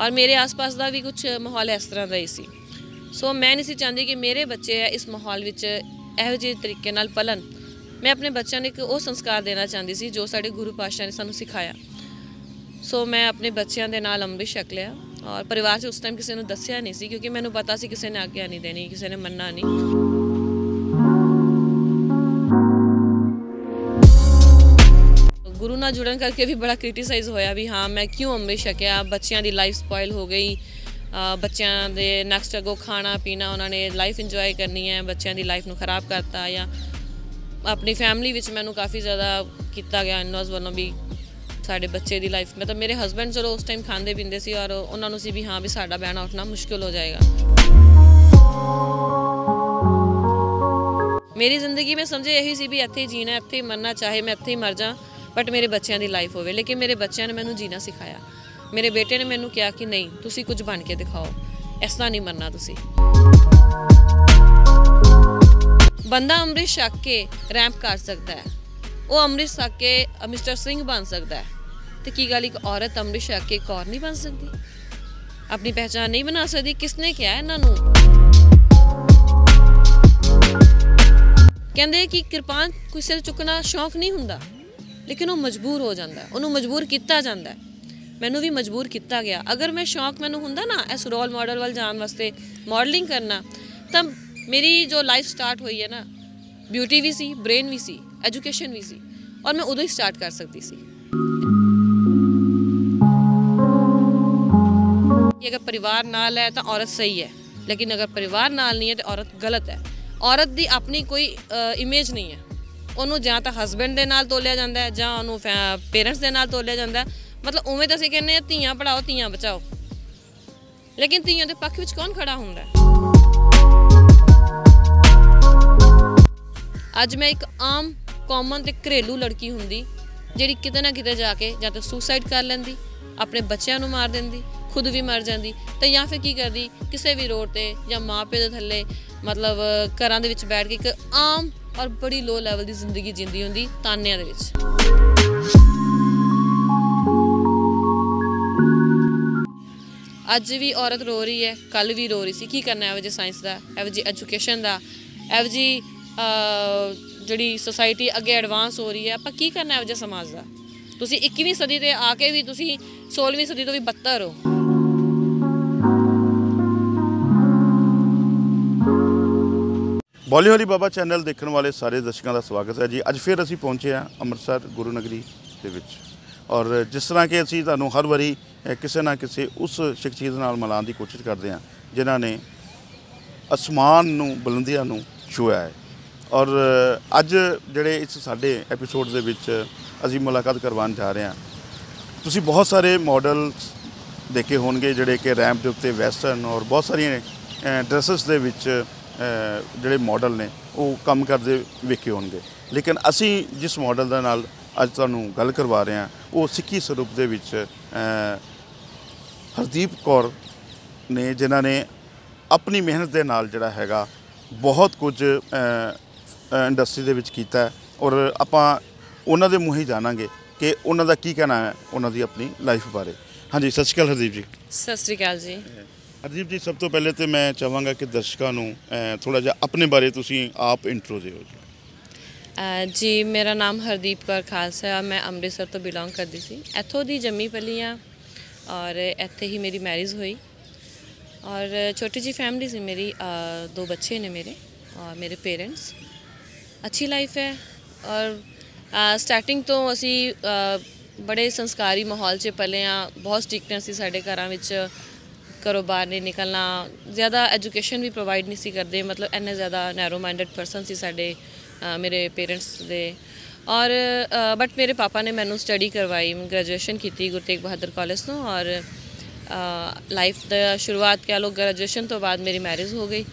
ਔਰ ਮੇਰੇ ਆਸ-ਪਾਸ ਦਾ ਵੀ ਕੁਝ ਮਾਹੌਲ ਇਸ ਤਰ੍ਹਾਂ ਦਾ ਹੀ ਸੀ ਸੋ ਮੈਂ ਨਹੀਂ ਸੀ ਚਾਹੁੰਦੀ ਕਿ ਮੇਰੇ ਬੱਚੇ ਇਸ ਮਾਹੌਲ ਵਿੱਚ ਇਹੋ ਜਿਹੇ ਤਰੀਕੇ ਨਾਲ ਪਲਣ ਮੈਂ ਆਪਣੇ ਬੱਚਿਆਂ ਨੂੰ ਇੱਕ ਉਹ ਸੰਸਕਾਰ ਦੇਣਾ ਚਾਹੁੰਦੀ ਸੀ ਜੋ ਸਾਡੇ ਗੁਰੂ ਪਾਤਸ਼ਾਹ ਨੇ ਸਾਨੂੰ ਸਿਖਾਇਆ ਸੋ ਮੈਂ ਆਪਣੇ ਬੱਚਿਆਂ ਦੇ ਨਾਲ ਅੰਮ੍ਰਿਤ ਛਕ ਲਿਆ ਔਰ ਪਰਿਵਾਰ 'ਚ ਉਸ ਟਾਈਮ ਕਿਸੇ ਨੂੰ ਦੱਸਿਆ ਨਹੀਂ ਸੀ ਕਿਉਂਕਿ ਮੈਨੂੰ ਪਤਾ ਸੀ ਕਿਸੇ ਨੇ ਆਗਿਆ ਨਹੀਂ ਦੇਣੀ ਕਿਸੇ ਨੇ ਮੰਨਣਾ ਨਹੀਂ ਨਾਲ ਜੁੜਨ ਕਰਕੇ ਵੀ ਬੜਾ ਕ੍ਰਿਟਿਸਾਈਜ਼ ਹੋਇਆ ਵੀ ਹਾਂ ਮੈਂ ਕਿਉਂ ਅੰਮ੍ਰਿਤ ਛਕਿਆ ਬੱਚਿਆਂ ਦੀ ਲਾਈਫ ਸਪਾਇਲ ਹੋ ਗਈ ਬੱਚਿਆਂ ਦੇ ਨੈਕਸਟ ਅਗੋ ਖਾਣਾ ਪੀਣਾ ਉਹਨਾਂ ਨੇ ਲਾਈਫ ਇੰਜੋਏ ਕਰਨੀ ਹੈ ਬੱਚਿਆਂ ਦੀ ਲਾਈਫ ਨੂੰ ਖਰਾਬ ਕਰਤਾ ਜਾਂ ਆਪਣੀ ਫੈਮਿਲੀ ਵਿੱਚ ਮੈਨੂੰ ਕਾਫੀ ਜ਼ਿਆਦਾ ਕੀਤਾ ਗਿਆ ਇਨਵਾਸ ਵੱਲੋਂ ਵੀ ਸਾਡੇ ਬੱਚੇ ਦੀ ਲਾਈਫ ਮਤਲਬ ਮੇਰੇ ਹਸਬੰਡ ਚਲੋ ਉਸ ਟਾਈਮ ਖਾਂਦੇ ਪੀਂਦੇ ਸੀ ਔਰ ਉਹਨਾਂ ਨੂੰ ਸੀ ਵੀ ਹਾਂ ਵੀ ਸਾਡਾ ਬਹਿਣਾ ਉੱਠਣਾ ਮੁਸ਼ਕਿਲ ਹੋ ਜਾਏਗਾ ਮੇਰੀ ਜ਼ਿੰਦਗੀ ਮੈਂ ਸਮਝੇ ਇਹੀ ਸੀ ਵੀ ਇੱਥੇ ਹੀ ਜੀਣਾ ਇੱਥੇ ਹੀ ਮਰਨਾ ਚਾਹੇ ਮੈਂ ਇੱਥੇ ਹੀ ਮਰ ਜਾ ਬਟ ਮੇਰੇ ਬੱਚਿਆਂ ਦੀ ਲਾਈਫ ਹੋਵੇ ਲੇਕਿਨ ਮੇਰੇ ਬੱਚਿਆਂ ਨੇ ਮੈਨੂੰ ਜੀਣਾ ਸਿਖਾਇਆ ਮੇਰੇ ਬੇਟੇ ਨੇ ਮੈਨੂੰ ਕਿਹਾ ਕਿ ਨਹੀਂ ਤੁਸੀਂ ਕੁਝ ਬਣ ਕੇ ਦਿਖਾਓ ਇਸ ਤਰ੍ਹਾਂ ਨਹੀਂ ਮਰਨਾ ਤੁਸੀਂ ਬੰਦਾ ਅੰਮ੍ਰਿਤ ਛੱਕ ਕੇ ਰੈਂਪ ਕਰ ਸਕਦਾ ਹੈ ਉਹ ਅੰਮ੍ਰਿਤ ਛੱਕ ਕੇ ਮਿਸਟਰ ਸਿੰਘ ਬਣ ਸਕਦਾ ਹੈ ਤੇ ਕੀ ਗੱਲ ਇੱਕ ਔਰਤ ਅੰਮ੍ਰਿਤ ਛੱਕ ਕੇ ਨਹੀਂ ਬਣ ਸਕਦੀ ਆਪਣੀ ਪਹਿਚਾਨ ਨਹੀਂ ਬਣਾ ਸਕਦੀ ਕਿਸਨੇ ਕਿਹਾ ਇਹਨਾਂ ਨੂੰ ਕਹਿੰਦੇ ਕਿ ਕਿਰਪਾਨ ਕਿਸੇ ਚੁੱਕਣਾ ਸ਼ੌਂਕ ਨਹੀਂ ਹੁੰਦਾ ਲੇਕਿਨ ਉਹ ਮਜਬੂਰ ਹੋ ਜਾਂਦਾ ਉਹਨੂੰ ਮਜਬੂਰ ਕੀਤਾ ਜਾਂਦਾ ਮੈਨੂੰ ਵੀ ਮਜਬੂਰ ਕੀਤਾ ਗਿਆ ਅਗਰ ਮੈਂ ਸ਼ੌਂਕ ਮੈਨੂੰ ਹੁੰਦਾ ਨਾ ਇਸ ਰੋਲ ਮਾਡਲ ਵੱਲ ਜਾਣ ਵਾਸਤੇ ਮਾਡਲਿੰਗ ਕਰਨਾ ਤਾਂ ਮੇਰੀ ਜੋ ਲਾਈਫ ਸਟਾਰਟ ਹੋਈ ਹੈ ਨਾ ਬਿਊਟੀ ਵੀ ਸੀ ਬ੍ਰੇਨ ਵੀ ਸੀ ਐਜੂਕੇਸ਼ਨ ਵੀ ਸੀ ਔਰ ਮੈਂ ਉਦੋਂ ਹੀ ਸਟਾਰਟ ਕਰ ਸਕਦੀ ਸੀ ਅਗਰ ਪਰਿਵਾਰ ਨਾਲ ਹੈ ਤਾਂ ਔਰਤ ਸਹੀ ਹੈ ਲੇਕਿਨ ਅਗਰ ਪਰਿਵਾਰ ਨਾਲ ਨਹੀਂ ਹੈ ਤਾਂ ਔਰਤ ਗਲਤ ਹੈ ਔਰਤ ਦੀ ਆਪਣੀ ਕੋਈ ਇਮੇਜ ਨਹੀਂ ਹੈ ਉਹਨੂੰ ਜਾਂ ਤਾਂ ਹਸਬੰਡ ਦੇ ਨਾਲ ਤੋਲਿਆ ਜਾਂਦਾ ਹੈ ਜਾਂ ਉਹਨੂੰ ਪੇਰੈਂਟਸ ਦੇ ਨਾਲ ਤੋਲਿਆ ਜਾਂਦਾ ਮਤਲਬ ਉਵੇਂ ਤਾਂ ਅਸੀਂ ਕਹਿੰਦੇ ਆ ਧੀਆਂ ਪੜਾਓ ਧੀਆਂ ਬਚਾਓ ਲੇਕਿਨ ਧੀਆਂ ਦੇ ਪੱਖ ਵਿੱਚ ਕੌਣ ਖੜਾ ਹੁੰਦਾ ਅੱਜ ਮੈਂ ਇੱਕ ਆਮ ਕਾਮਨ ਤੇ ਘਰੇਲੂ ਲੜਕੀ ਹੁੰਦੀ ਜਿਹੜੀ ਕਿਤੇ ਨਾ ਕਿਤੇ ਜਾ ਕੇ ਜਾਂ ਤਾਂ ਸੁਸਾਈਡ ਕਰ ਲੈਂਦੀ ਆਪਣੇ ਬੱਚਿਆਂ ਨੂੰ ਮਾਰ ਦਿੰਦੀ ਖੁਦ ਵੀ ਮਰ ਜਾਂਦੀ ਤੇ ਜਾਂ ਫਿਰ ਕੀ ਕਰਦੀ ਕਿਸੇ ਵੀ ਰੋਡ ਤੇ ਜਾਂ ਮਾਪੇ ਦੇ ਥੱਲੇ ਮਤਲਬ ਘਰਾਂ ਦੇ ਵਿੱਚ ਬੈਠ ਕੇ ਇੱਕ ਆਮ ਔਰ ਬੜੀ ਲੋ ਲੈਵਲ ਦੀ ਜ਼ਿੰਦਗੀ ਜਿੰਦੀ ਹੁੰਦੀ ਤਾਨਿਆਂ ਦੇ ਵਿੱਚ ਅੱਜ ਵੀ ਔਰਤ ਰੋ ਰਹੀ ਹੈ ਕੱਲ ਵੀ ਰੋ ਰਹੀ ਸੀ ਕੀ ਕਰਨਾ ਹੈ ਵਜੇ ਸਾਇੰਸ ਦਾ ਹੈ ਵਜੇ ਐਜੂਕੇਸ਼ਨ ਦਾ ਹੈ ਵਜੇ ਜਿਹੜੀ ਸੋਸਾਇਟੀ ਅੱਗੇ ਐਡਵਾਂਸ ਹੋ ਰਹੀ ਹੈ ਆਪਾਂ ਕੀ ਕਰਨਾ ਹੈ ਵਜੇ ਸਮਾਜ ਦਾ ਤੁਸੀਂ 21ਵੀਂ ਸਦੀ ਤੇ ਆ ਕੇ ਵੀ ਤੁਸੀਂ 16ਵੀਂ ਸਦੀ ਤੋਂ ਵੀ ਬੱਤਰ ਹੋ ਬੋਲੀ ਹੋਲੀ ਬਾਬਾ ਚੈਨਲ ਦੇਖਣ ਵਾਲੇ ਸਾਰੇ ਦਰਸ਼ਕਾਂ ਦਾ ਸਵਾਗਤ ਹੈ ਜੀ ਅੱਜ ਫਿਰ ਅਸੀਂ ਪਹੁੰਚੇ ਆ ਅੰਮ੍ਰਿਤਸਰ ਗੁਰੂ ਨਗਰੀ ਦੇ ਵਿੱਚ ਔਰ ਜਿਸ ਤਰ੍ਹਾਂ ਕਿ ਅਸੀਂ ਤੁਹਾਨੂੰ ਹਰ ਵਾਰੀ ਕਿਸੇ ਨਾ ਕਿਸੇ ਉਸ ਸ਼ਖਸੀਅਤ ਨਾਲ ਮਿਲਾਉਣ ਦੀ ਕੋਸ਼ਿਸ਼ ਕਰਦੇ ਆਂ ਜਿਨ੍ਹਾਂ ਨੇ ਅਸਮਾਨ ਨੂੰ ਬੁਲੰਦੀਆਂ ਨੂੰ ਛੂਆ ਹੈ ਔਰ ਅੱਜ ਜਿਹੜੇ ਇਸ ਸਾਡੇ ਐਪੀਸੋਡ ਦੇ ਵਿੱਚ ਅਸੀਂ ਮੁਲਾਕਾਤ ਕਰਵਾਉਣ ਜਾ ਰਹੇ ਹਾਂ ਤੁਸੀਂ ਬਹੁਤ ਸਾਰੇ ਮਾਡਲ ਦੇਖੇ ਹੋਣਗੇ ਜਿਹੜੇ ਕਿ ਰੈਂਪ ਦੇ ਉੱਤੇ ਵੈਸਟਰਨ ਔਰ ਬਹੁਤ ਸਾਰੀਆਂ ਡਰੈਸਸ ਦੇ ਵਿੱਚ ਜਿਹੜੇ ਮਾਡਲ ਨੇ ਉਹ ਕੰਮ ਕਰਦੇ ਵੇਖੇ ਹੋਣਗੇ ਲੇਕਿਨ ਅਸੀਂ ਜਿਸ ਮਾਡਲ ਦੇ ਨਾਲ ਅੱਜ ਤੁਹਾਨੂੰ ਗੱਲ ਕਰਵਾ ਰਹੇ ਹਾਂ ਉਹ ਸਿੱਖੀ ਸਰੂਪ ਦੇ ਵਿੱਚ ਹਰਦੀਪ ਕੌਰ ਨੇ ਜਿਨ੍ਹਾਂ ਨੇ ਆਪਣੀ ਮਿਹਨਤ ਦੇ ਨਾਲ ਜਿਹੜਾ ਹੈਗਾ ਬਹੁਤ ਕੁਝ ਇੰਡਸਟਰੀ ਦੇ ਵਿੱਚ ਕੀਤਾ ਔਰ ਆਪਾਂ ਉਹਨਾਂ ਦੇ ਮੂੰਹ ਹੀ ਜਾਣਾਂਗੇ ਕਿ ਉਹਨਾਂ ਦਾ ਕੀ ਕਹਿਣਾ ਹੈ ਉਹਨਾਂ ਦੀ ਆਪਣੀ ਲਾਈਫ ਬਾਰੇ ਹਾਂਜੀ ਸਤਿ ਸ਼੍ਰੀ ਅਕਾਲ ਹਰਦੀਪ ਜੀ ਸਤਿ ਸ਼੍ਰੀ ਅਕਾਲ ਜੀ ਅਰਜੀਤ ਜੀ ਸਭ ਤੋਂ ਪਹਿਲੇ ਤੇ ਮੈਂ ਚਾਹਾਂਗਾ ਕਿ ਦਰਸ਼ਕਾਂ ਨੂੰ ਥੋੜਾ ਜਿਹਾ ਆਪਣੇ ਬਾਰੇ ਤੁਸੀਂ ਆਪ ਇੰਟਰੋ ਦਿਓ ਜੀ ਜੀ ਮੇਰਾ ਨਾਮ ਹਰਦੀਪ ਕੌਰ ਖਾਲਸਾ ਮੈਂ ਅੰਮ੍ਰਿਤਸਰ ਤੋਂ ਬਿਲੋਂਗ ਕਰਦੀ ਸੀ ਇੱਥੋਂ ਦੀ ਜੰਮੀ ਪਲੀ ਆ ਔਰ ਇੱਥੇ ਹੀ ਮੇਰੀ ਮੈਰਿਜ ਹੋਈ ਔਰ ਛੋਟੀ ਜੀ ਫੈਮਿਲੀ ਸੀ ਮੇਰੀ ਦੋ ਬੱਚੇ ਨੇ ਮੇਰੇ ਔਰ ਮੇਰੇ ਪੇਰੈਂਟਸ ਅੱਛੀ ਲਾਈਫ ਹੈ ਔਰ ਸਟਾਰਟਿੰਗ ਤੋਂ ਅਸੀਂ ਬੜੇ ਸੰਸਕਾਰੀ ਮਾਹੌਲ 'ਚ ਪਲੇ ਆ ਬਹੁਤ ਸਟ੍ਰਿਕਟਨੈਸ ਸੀ ਸਾਡੇ ਘਰਾਂ ਵਿੱਚ ਘਰੋਂ ਬਾਹਰ ਨਹੀਂ ਨਿਕਲਣਾ ਜ਼ਿਆਦਾ ਐਜੂਕੇਸ਼ਨ ਵੀ ਪ੍ਰੋਵਾਈਡ ਨਹੀਂ ਸੀ ਕਰਦੇ ਮਤਲਬ ਐਨੇ ਜ਼ਿਆਦਾ ਨੈਰੋ ਮਾਈਂਡਡ ਪਰਸਨ ਸੀ ਸਾਡੇ ਮੇਰੇ ਪੇਰੈਂਟਸ ਦੇ ਔਰ ਬਟ ਮੇਰੇ ਪਾਪਾ ਨੇ ਮੈਨੂੰ ਸਟੱਡੀ ਕਰਵਾਈ ਗ੍ਰੈਜੂਏਸ਼ਨ ਕੀਤੀ ਗੁਰਤੇਗ ਬਹਾਦਰ ਕਾਲਜ ਤੋਂ ਔਰ ਲਾਈਫ ਦਾ ਸ਼ੁਰੂਆਤ ਕਹ ਲੋ ਗ੍ਰੈਜੂਏਸ਼ਨ ਤੋਂ ਬਾਅਦ ਮੇਰੀ ਮੈਰਿਜ ਹੋ ਗਈ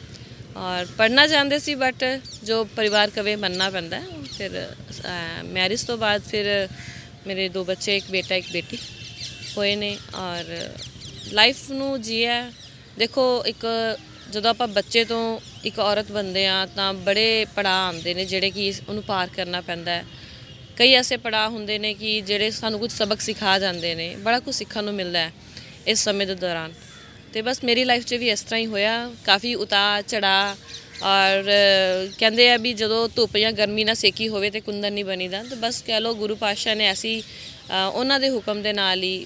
ਔਰ ਪੜਨਾ ਚਾਹੁੰਦੇ ਸੀ ਬਟ ਜੋ ਪਰਿਵਾਰ ਕਵੇ ਮੰਨਣਾ ਪੈਂਦਾ ਫਿਰ ਮੈਰਿਜ ਤੋਂ ਬਾਅਦ ਫਿਰ ਮੇਰੇ ਦੋ ਬੱਚੇ ਇੱਕ ਬੇਟਾ ਇੱਕ ਬੇਟੀ ਹੋਏ ਨੇ ਔਰ ਲਾਈਫ ਨੂੰ ਜੀਆ ਦੇਖੋ ਇੱਕ ਜਦੋਂ ਆਪਾਂ ਬੱਚੇ ਤੋਂ ਇੱਕ ਔਰਤ ਬੰਦੇ ਆ ਤਾਂ ਬੜੇ ਪੜਾ ਆਉਂਦੇ ਨੇ ਜਿਹੜੇ ਕਿ ਉਹਨੂੰ ਪਾਰ ਕਰਨਾ ਪੈਂਦਾ ਹੈ ਕਈ ਐਸੇ ਪੜਾ ਹੁੰਦੇ ਨੇ ਕਿ ਜਿਹੜੇ ਸਾਨੂੰ ਕੁਝ ਸਬਕ ਸਿਖਾ ਜਾਂਦੇ ਨੇ ਬੜਾ ਕੁਝ ਸਿੱਖਣ ਨੂੰ ਮਿਲਦਾ ਹੈ ਇਸ ਸਮੇਂ ਦੇ ਦੌਰਾਨ ਤੇ ਬਸ ਮੇਰੀ ਲਾਈਫ 'ਚ ਵੀ ਇਸ ਤਰ੍ਹਾਂ ਹੀ ਹੋਇਆ ਕਾਫੀ ਉਤਾਰ ਚੜਾ ਔਰ ਕਹਿੰਦੇ ਆ ਵੀ ਜਦੋਂ ਧੁੱਪ ਜਾਂ ਗਰਮੀ ਨਾ ਸੇਕੀ ਹੋਵੇ ਤੇ ਕੁੰਦਨ ਨਹੀਂ ਬਣੀਦਾ ਤਾਂ ਬਸ ਕਹਿ ਲੋ ਗੁਰੂ ਪਾਸ਼ਾ ਨੇ ਐਸੀ ਉਹਨਾਂ ਦੇ ਹੁਕਮ ਦੇ ਨਾਲ ਹੀ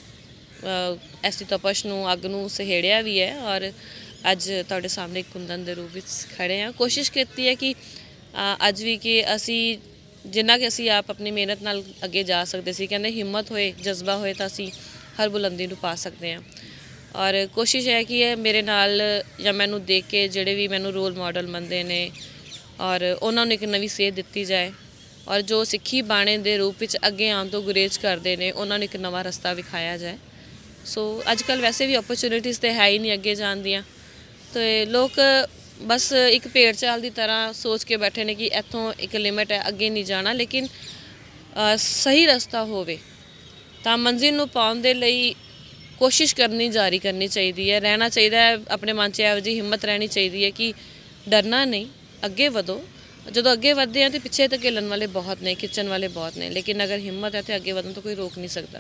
ਐਸੀ ਤਪਸ਼ ਨੂੰ ਅੱਗ ਨੂੰ ਸਹੇੜਿਆ ਵੀ ਹੈ ਔਰ ਅੱਜ ਤੁਹਾਡੇ ਸਾਹਮਣੇ ਕੁੰਦਨ ਦੇ ਰੂਪ ਵਿੱਚ ਖੜੇ ਆ ਕੋਸ਼ਿਸ਼ ਕੀਤੀ ਹੈ ਕਿ ਅੱਜ ਵੀ ਕਿ ਅਸੀਂ ਜਿੰਨਾ ਕਿ ਅਸੀਂ ਆਪ ਆਪਣੀ ਮਿਹਨਤ ਨਾਲ ਅੱਗੇ ਜਾ ਸਕਦੇ ਸੀ ਕਹਿੰਦੇ ਹਿੰਮਤ ਹੋਏ ਜਜ਼ਬਾ ਹੋਏ ਤਾਂ ਅਸੀਂ ਹਰ ਬੁਲੰਦੀ ਨੂੰ ਪਾ ਸਕਦੇ ਹਾਂ ਔਰ ਕੋਸ਼ਿਸ਼ ਹੈ ਕਿ ਇਹ ਮੇਰੇ ਨਾਲ ਜਾਂ ਮੈਨੂੰ ਦੇਖ ਕੇ ਜਿਹੜੇ ਵੀ ਮੈਨੂੰ ਰੋਲ ਮਾਡਲ ਮੰਨਦੇ ਨੇ ਔਰ ਉਹਨਾਂ ਨੂੰ ਇੱਕ ਨਵੀਂ ਸੇਧ ਦਿੱਤੀ ਜਾਏ ਔਰ ਜੋ ਸਿੱਖੀ ਬਾਣੇ ਦੇ ਰੂਪ ਵਿੱਚ ਅੱਗੇ ਆਉਣ ਤੋਂ ਗੁਰੇਜ਼ ਕਰਦੇ ਨੇ ਉਹਨਾਂ ਨੂੰ ਇੱਕ ਨਵਾਂ ਰਸਤਾ ਵਿਖਾਇਆ ਜਾਏ ਸੋ ਅੱਜ ਕੱਲ ਵੈਸੇ ਵੀ ਓਪਰਚ्युनिटीज ਤੇ ਹੈ ਹੀ ਨਹੀਂ ਅੱਗੇ ਜਾਣ ਦੀਆਂ ਤੇ ਲੋਕ ਬਸ ਇੱਕ ਪੇੜ ਚਾਲ ਦੀ ਤਰ੍ਹਾਂ ਸੋਚ ਕੇ ਬੈਠੇ ਨੇ ਕਿ ਇੱਥੋਂ ਇੱਕ ਲਿਮਟ ਹੈ ਅੱਗੇ ਨਹੀਂ ਜਾਣਾ ਲੇਕਿਨ ਸਹੀ ਰਸਤਾ ਹੋਵੇ ਤਾਂ ਮੰਜ਼ਿਲ ਨੂੰ ਪਾਉਣ ਦੇ ਲਈ ਕੋਸ਼ਿਸ਼ ਕਰਨੀ ਜਾਰੀ ਕਰਨੀ ਚਾਹੀਦੀ ਹੈ ਰਹਿਣਾ ਚਾਹੀਦਾ ਹੈ ਆਪਣੇ ਮਨ 'ਚ ਇਹ ਜੀ ਹਿੰਮਤ ਰਹਿਣੀ ਚਾਹੀਦੀ ਹੈ ਕਿ ਡਰਨਾ ਨਹੀਂ ਅੱਗੇ ਵਧੋ ਜਦੋਂ ਅੱਗੇ ਵਧਦੇ ਆ ਤੇ ਪਿੱਛੇ ਤੱਕ ਲੰਨ ਵਾਲੇ ਬਹੁਤ ਨੇ ਕਿਚਨ ਵਾਲੇ ਬਹੁਤ ਨੇ ਲੇਕਿਨ ਅਗਰ ਹਿੰਮਤ ਹੈ ਤੇ ਅੱਗੇ ਵਧਣ ਤੋਂ ਕੋਈ ਰੋਕ ਨਹੀਂ ਸਕਦਾ